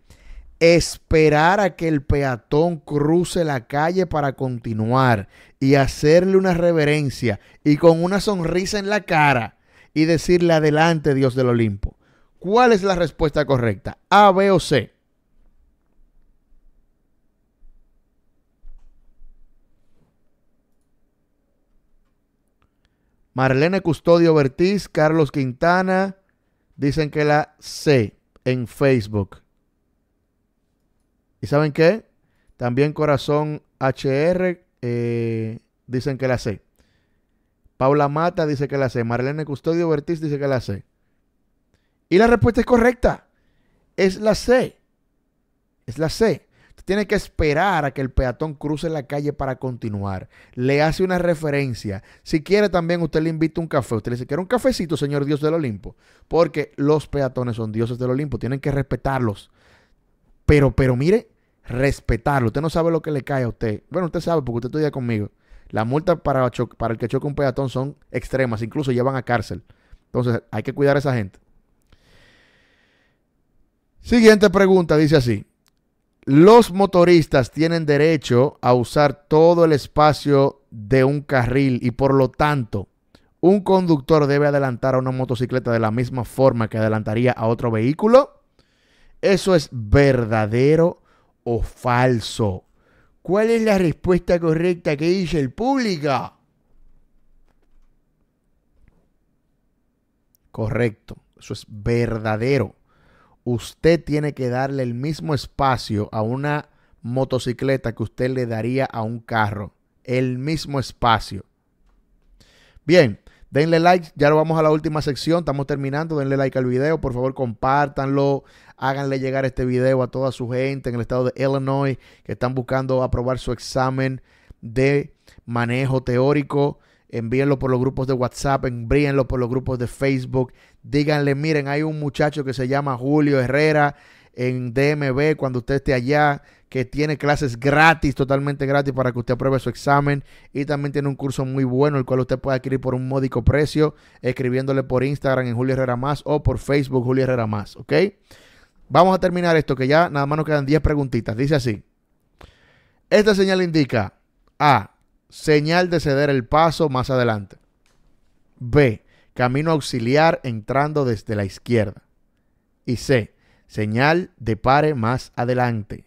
Esperar a que el peatón cruce la calle para continuar y hacerle una reverencia y con una sonrisa en la cara y decirle adelante Dios del Olimpo. ¿Cuál es la respuesta correcta? A, B o C. Marlene Custodio Bertiz, Carlos Quintana, dicen que la C en Facebook. ¿Y saben qué? También Corazón HR eh, dicen que la C. Paula Mata dice que la C. Marlene Custodio Bertiz dice que la C. Y la respuesta es correcta. Es la C. Es la C tiene que esperar a que el peatón cruce la calle para continuar. Le hace una referencia. Si quiere también usted le invita un café. Usted le dice, ¿quiere un cafecito, señor Dios del Olimpo? Porque los peatones son dioses del Olimpo. Tienen que respetarlos. Pero, pero mire, respetarlo. Usted no sabe lo que le cae a usted. Bueno, usted sabe porque usted estudia conmigo. Las multas para, para el que choca un peatón son extremas. Incluso llevan a cárcel. Entonces hay que cuidar a esa gente. Siguiente pregunta, dice así. Los motoristas tienen derecho a usar todo el espacio de un carril y por lo tanto un conductor debe adelantar a una motocicleta de la misma forma que adelantaría a otro vehículo. ¿Eso es verdadero o falso? ¿Cuál es la respuesta correcta que dice el público? Correcto, eso es verdadero usted tiene que darle el mismo espacio a una motocicleta que usted le daría a un carro. El mismo espacio. Bien, denle like, ya lo vamos a la última sección, estamos terminando, denle like al video, por favor compártanlo, háganle llegar este video a toda su gente en el estado de Illinois que están buscando aprobar su examen de manejo teórico envíenlo por los grupos de WhatsApp, envíenlo por los grupos de Facebook, díganle, miren, hay un muchacho que se llama Julio Herrera en DMB cuando usted esté allá, que tiene clases gratis, totalmente gratis para que usted apruebe su examen y también tiene un curso muy bueno, el cual usted puede adquirir por un módico precio, escribiéndole por Instagram en Julio Herrera Más o por Facebook Julio Herrera Más, ¿ok? Vamos a terminar esto, que ya nada más nos quedan 10 preguntitas. Dice así. Esta señal indica A. Señal de ceder el paso más adelante. B camino auxiliar entrando desde la izquierda. Y C, señal de pare más adelante.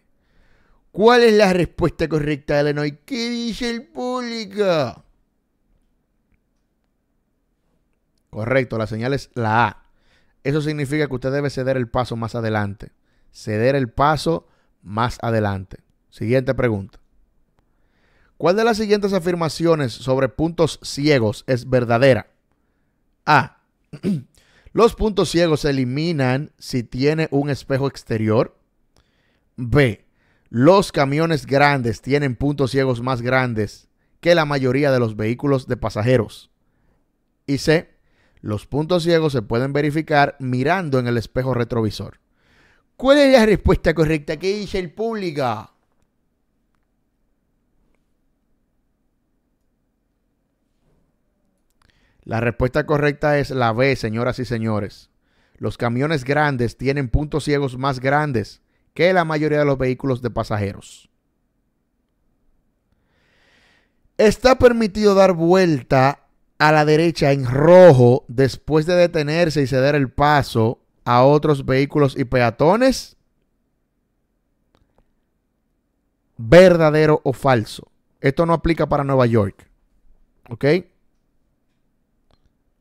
¿Cuál es la respuesta correcta, Elenoy? ¿Qué dice el público? Correcto, la señal es la A. Eso significa que usted debe ceder el paso más adelante. Ceder el paso más adelante. Siguiente pregunta. ¿Cuál de las siguientes afirmaciones sobre puntos ciegos es verdadera? A. [CLEARS THROAT] Los puntos ciegos se eliminan si tiene un espejo exterior. B. Los camiones grandes tienen puntos ciegos más grandes que la mayoría de los vehículos de pasajeros. Y C. Los puntos ciegos se pueden verificar mirando en el espejo retrovisor. ¿Cuál es la respuesta correcta que dice el público? La respuesta correcta es la B, señoras y señores. Los camiones grandes tienen puntos ciegos más grandes que la mayoría de los vehículos de pasajeros. Está permitido dar vuelta a la derecha en rojo después de detenerse y ceder el paso a otros vehículos y peatones? ¿Verdadero o falso? Esto no aplica para Nueva York. ¿Ok?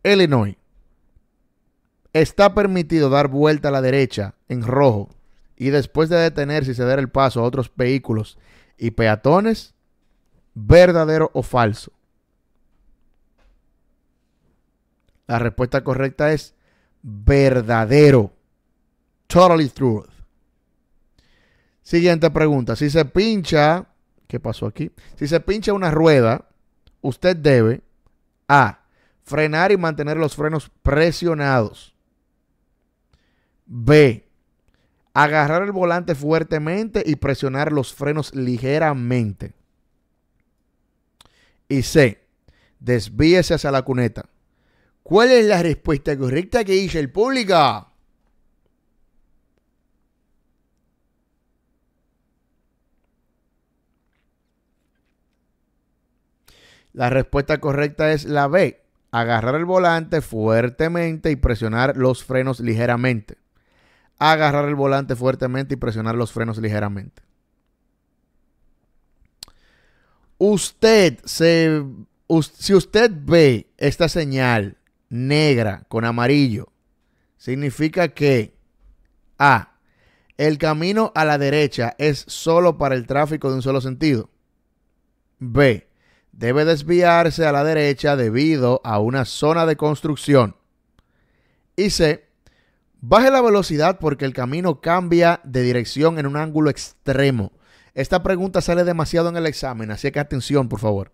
Illinois, está permitido dar vuelta a la derecha en rojo y después de detenerse y ceder el paso a otros vehículos y peatones, verdadero o falso. La respuesta correcta es verdadero. Totally true. Siguiente pregunta. Si se pincha, ¿qué pasó aquí? Si se pincha una rueda, usted debe A frenar y mantener los frenos presionados. B. Agarrar el volante fuertemente y presionar los frenos ligeramente. Y C. Desvíese hacia la cuneta. ¿Cuál es la respuesta correcta que dice el público? La respuesta correcta es la B agarrar el volante fuertemente y presionar los frenos ligeramente. Agarrar el volante fuertemente y presionar los frenos ligeramente. Usted se, si usted ve esta señal negra con amarillo, significa que A. El camino a la derecha es solo para el tráfico de un solo sentido. B debe desviarse a la derecha debido a una zona de construcción. Y C, baje la velocidad porque el camino cambia de dirección en un ángulo extremo. Esta pregunta sale demasiado en el examen, así que atención, por favor.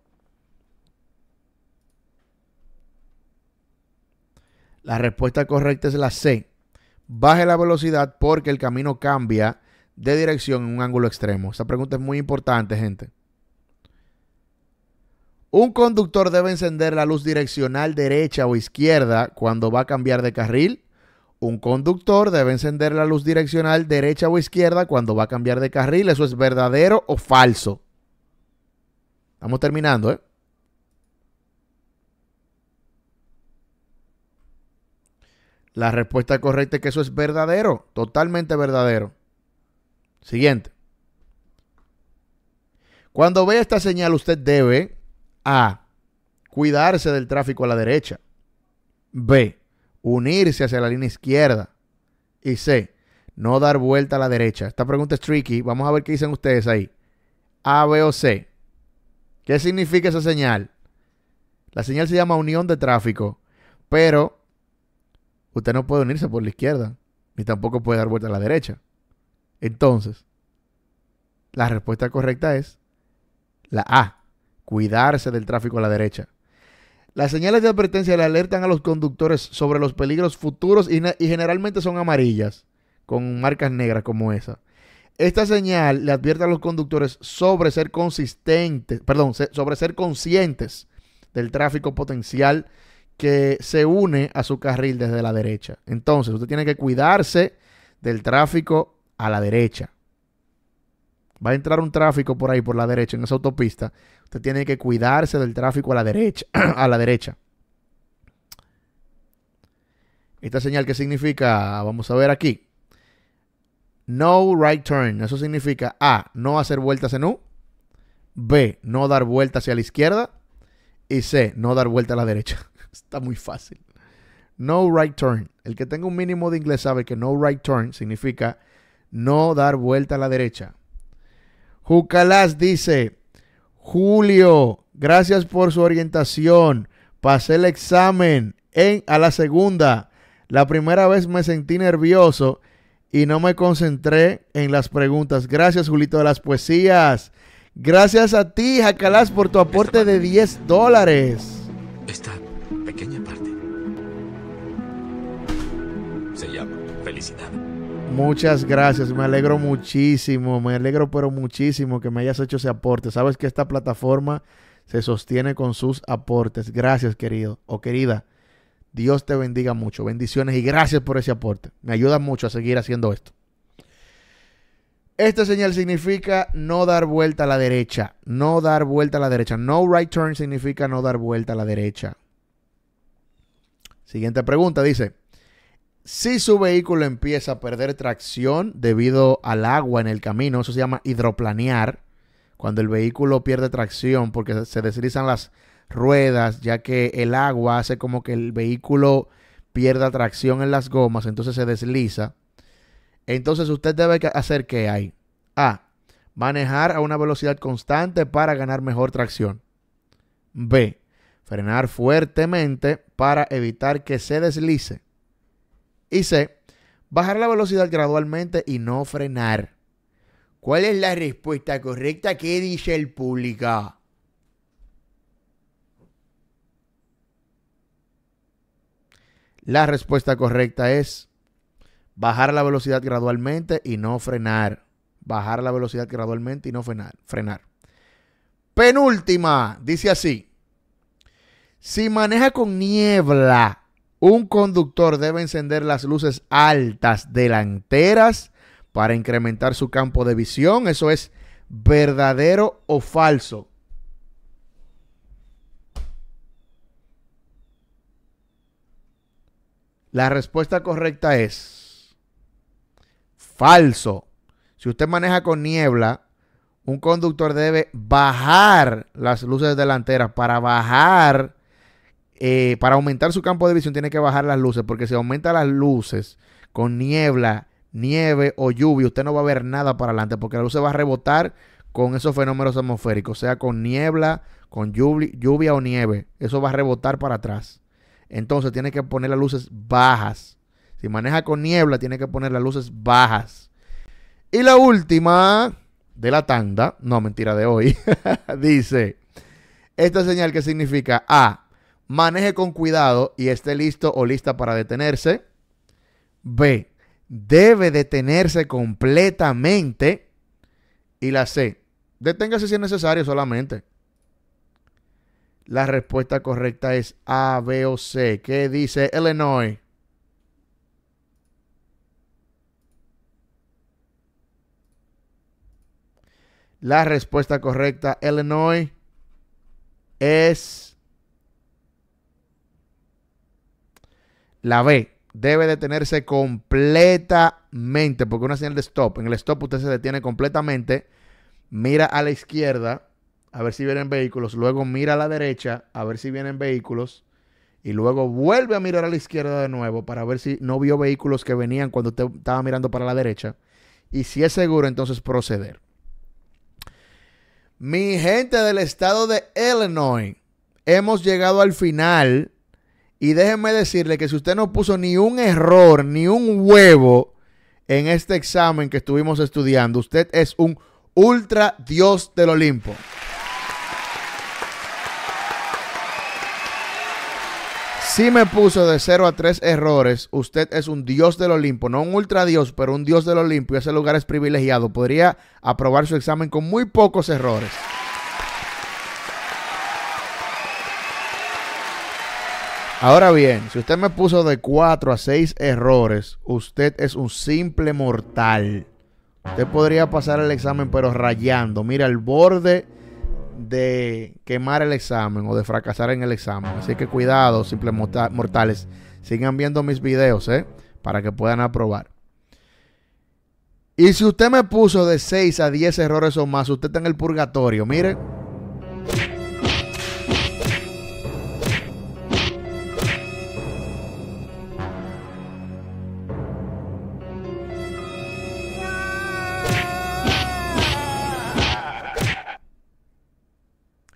La respuesta correcta es la C. Baje la velocidad porque el camino cambia de dirección en un ángulo extremo. Esta pregunta es muy importante, gente. Un conductor debe encender la luz direccional derecha o izquierda cuando va a cambiar de carril. Un conductor debe encender la luz direccional derecha o izquierda cuando va a cambiar de carril. ¿Eso es verdadero o falso? Estamos terminando, ¿eh? La respuesta correcta es que eso es verdadero, totalmente verdadero. Siguiente. Cuando vea esta señal, usted debe a. Cuidarse del tráfico a la derecha. B. Unirse hacia la línea izquierda. Y C. No dar vuelta a la derecha. Esta pregunta es tricky. Vamos a ver qué dicen ustedes ahí. A, B o C. ¿Qué significa esa señal? La señal se llama unión de tráfico. Pero usted no puede unirse por la izquierda. Ni tampoco puede dar vuelta a la derecha. Entonces, la respuesta correcta es la A cuidarse del tráfico a la derecha. Las señales de advertencia le alertan a los conductores sobre los peligros futuros y, generalmente son amarillas, con marcas negras como esa. Esta señal le advierte a los conductores sobre ser consistentes, perdón, sobre ser conscientes del tráfico potencial que se une a su carril desde la derecha. Entonces, usted tiene que cuidarse del tráfico a la derecha va a entrar un tráfico por ahí, por la derecha, en esa autopista, usted tiene que cuidarse del tráfico a la derecha. [CLEARS THROAT] a la derecha. Esta señal que significa, vamos a ver aquí. No right turn. Eso significa A, no hacer vueltas en U. B, no dar vuelta hacia la izquierda. Y C, no dar vuelta a la derecha. [LAUGHS] Está muy fácil. No right turn. El que tenga un mínimo de inglés sabe que no right turn significa no dar vuelta a la derecha. Jucalás dice, Julio, gracias por su orientación. Pasé el examen en, a la segunda. La primera vez me sentí nervioso y no me concentré en las preguntas. Gracias, Julito, de las poesías. Gracias a ti, Jacalás, por tu aporte de 10 dólares. Muchas gracias, me alegro muchísimo, me alegro pero muchísimo que me hayas hecho ese aporte. Sabes que esta plataforma se sostiene con sus aportes. Gracias, querido o querida. Dios te bendiga mucho. Bendiciones y gracias por ese aporte. Me ayuda mucho a seguir haciendo esto. Esta señal significa no dar vuelta a la derecha. No dar vuelta a la derecha. No right turn significa no dar vuelta a la derecha. Siguiente pregunta dice, si su vehículo empieza a perder tracción debido al agua en el camino, eso se llama hidroplanear, cuando el vehículo pierde tracción porque se deslizan las ruedas, ya que el agua hace como que el vehículo pierda tracción en las gomas, entonces se desliza. Entonces usted debe hacer ¿qué hay A. Manejar a una velocidad constante para ganar mejor tracción. B. Frenar fuertemente para evitar que se deslice. Dice, bajar la velocidad gradualmente y no frenar. ¿Cuál es la respuesta correcta? que dice el público? La respuesta correcta es bajar la velocidad gradualmente y no frenar. Bajar la velocidad gradualmente y no frenar. frenar. Penúltima, dice así. Si maneja con niebla un conductor debe encender las luces altas delanteras para incrementar su campo de visión. Eso es verdadero o falso. La respuesta correcta es falso. Si usted maneja con niebla, un conductor debe bajar las luces delanteras para bajar eh, para aumentar su campo de visión tiene que bajar las luces, porque si aumenta las luces con niebla, nieve o lluvia, usted no va a ver nada para adelante, porque la luz se va a rebotar con esos fenómenos atmosféricos, sea con niebla, con lluvia, lluvia o nieve, eso va a rebotar para atrás. Entonces tiene que poner las luces bajas. Si maneja con niebla, tiene que poner las luces bajas. Y la última de la tanda, no mentira de hoy, [LAUGHS] dice, esta señal que significa A, maneje con cuidado y esté listo o lista para detenerse. B, debe detenerse completamente. Y la C, deténgase si es necesario solamente. La respuesta correcta es A, B o C. ¿Qué dice Illinois? La respuesta correcta, Illinois, es la B debe detenerse completamente, porque una señal de stop, en el stop usted se detiene completamente, mira a la izquierda a ver si vienen vehículos, luego mira a la derecha a ver si vienen vehículos, y luego vuelve a mirar a la izquierda de nuevo para ver si no vio vehículos que venían cuando usted estaba mirando para la derecha, y si es seguro, entonces proceder. Mi gente del estado de Illinois, hemos llegado al final y déjenme decirle que si usted no puso ni un error, ni un huevo en este examen que estuvimos estudiando, usted es un ultra dios del Olimpo. Si me puso de 0 a 3 errores, usted es un dios del Olimpo, no un ultra dios, pero un dios del Olimpo y ese lugar es privilegiado. Podría aprobar su examen con muy pocos errores. Ahora bien, si usted me puso de 4 a 6 errores, usted es un simple mortal. Usted podría pasar el examen, pero rayando. Mira, el borde de quemar el examen o de fracasar en el examen. Así que cuidado, simples mortales. Sigan viendo mis videos, ¿eh? Para que puedan aprobar. Y si usted me puso de 6 a 10 errores o más, usted está en el purgatorio. Mire.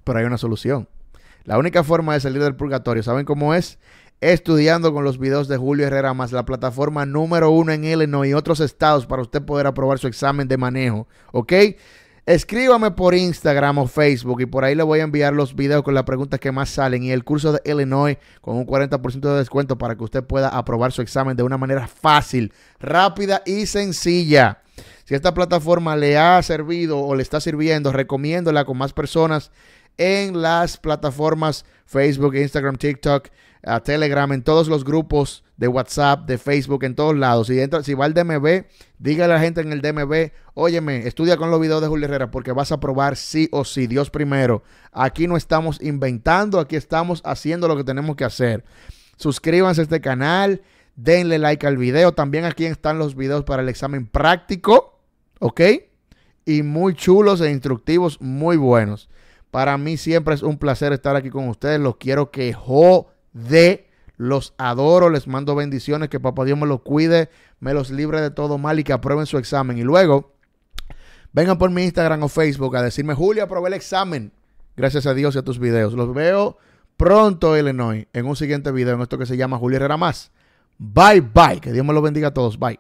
pero hay una solución. La única forma de salir del purgatorio, ¿saben cómo es? Estudiando con los videos de Julio Herrera más la plataforma número uno en Illinois y otros estados para usted poder aprobar su examen de manejo, ¿ok? Escríbame por Instagram o Facebook y por ahí le voy a enviar los videos con las preguntas que más salen y el curso de Illinois con un 40% de descuento para que usted pueda aprobar su examen de una manera fácil, rápida y sencilla. Si esta plataforma le ha servido o le está sirviendo, recomiéndola con más personas en las plataformas Facebook, Instagram, TikTok, Telegram, en todos los grupos de WhatsApp, de Facebook, en todos lados. Si, si va al DMV, dígale a la gente en el DMV, óyeme, estudia con los videos de Julio Herrera porque vas a probar sí o sí, Dios primero. Aquí no estamos inventando, aquí estamos haciendo lo que tenemos que hacer. Suscríbanse a este canal, denle like al video. También aquí están los videos para el examen práctico, ¿ok? Y muy chulos e instructivos, muy buenos. Para mí siempre es un placer estar aquí con ustedes. Los quiero que jode. Los adoro, les mando bendiciones, que papá Dios me los cuide, me los libre de todo mal y que aprueben su examen. Y luego, vengan por mi Instagram o Facebook a decirme, Julio, aprobé el examen. Gracias a Dios y a tus videos. Los veo pronto, Illinois, en un siguiente video, en esto que se llama Julio Herrera Más. Bye, bye. Que Dios me los bendiga a todos. Bye.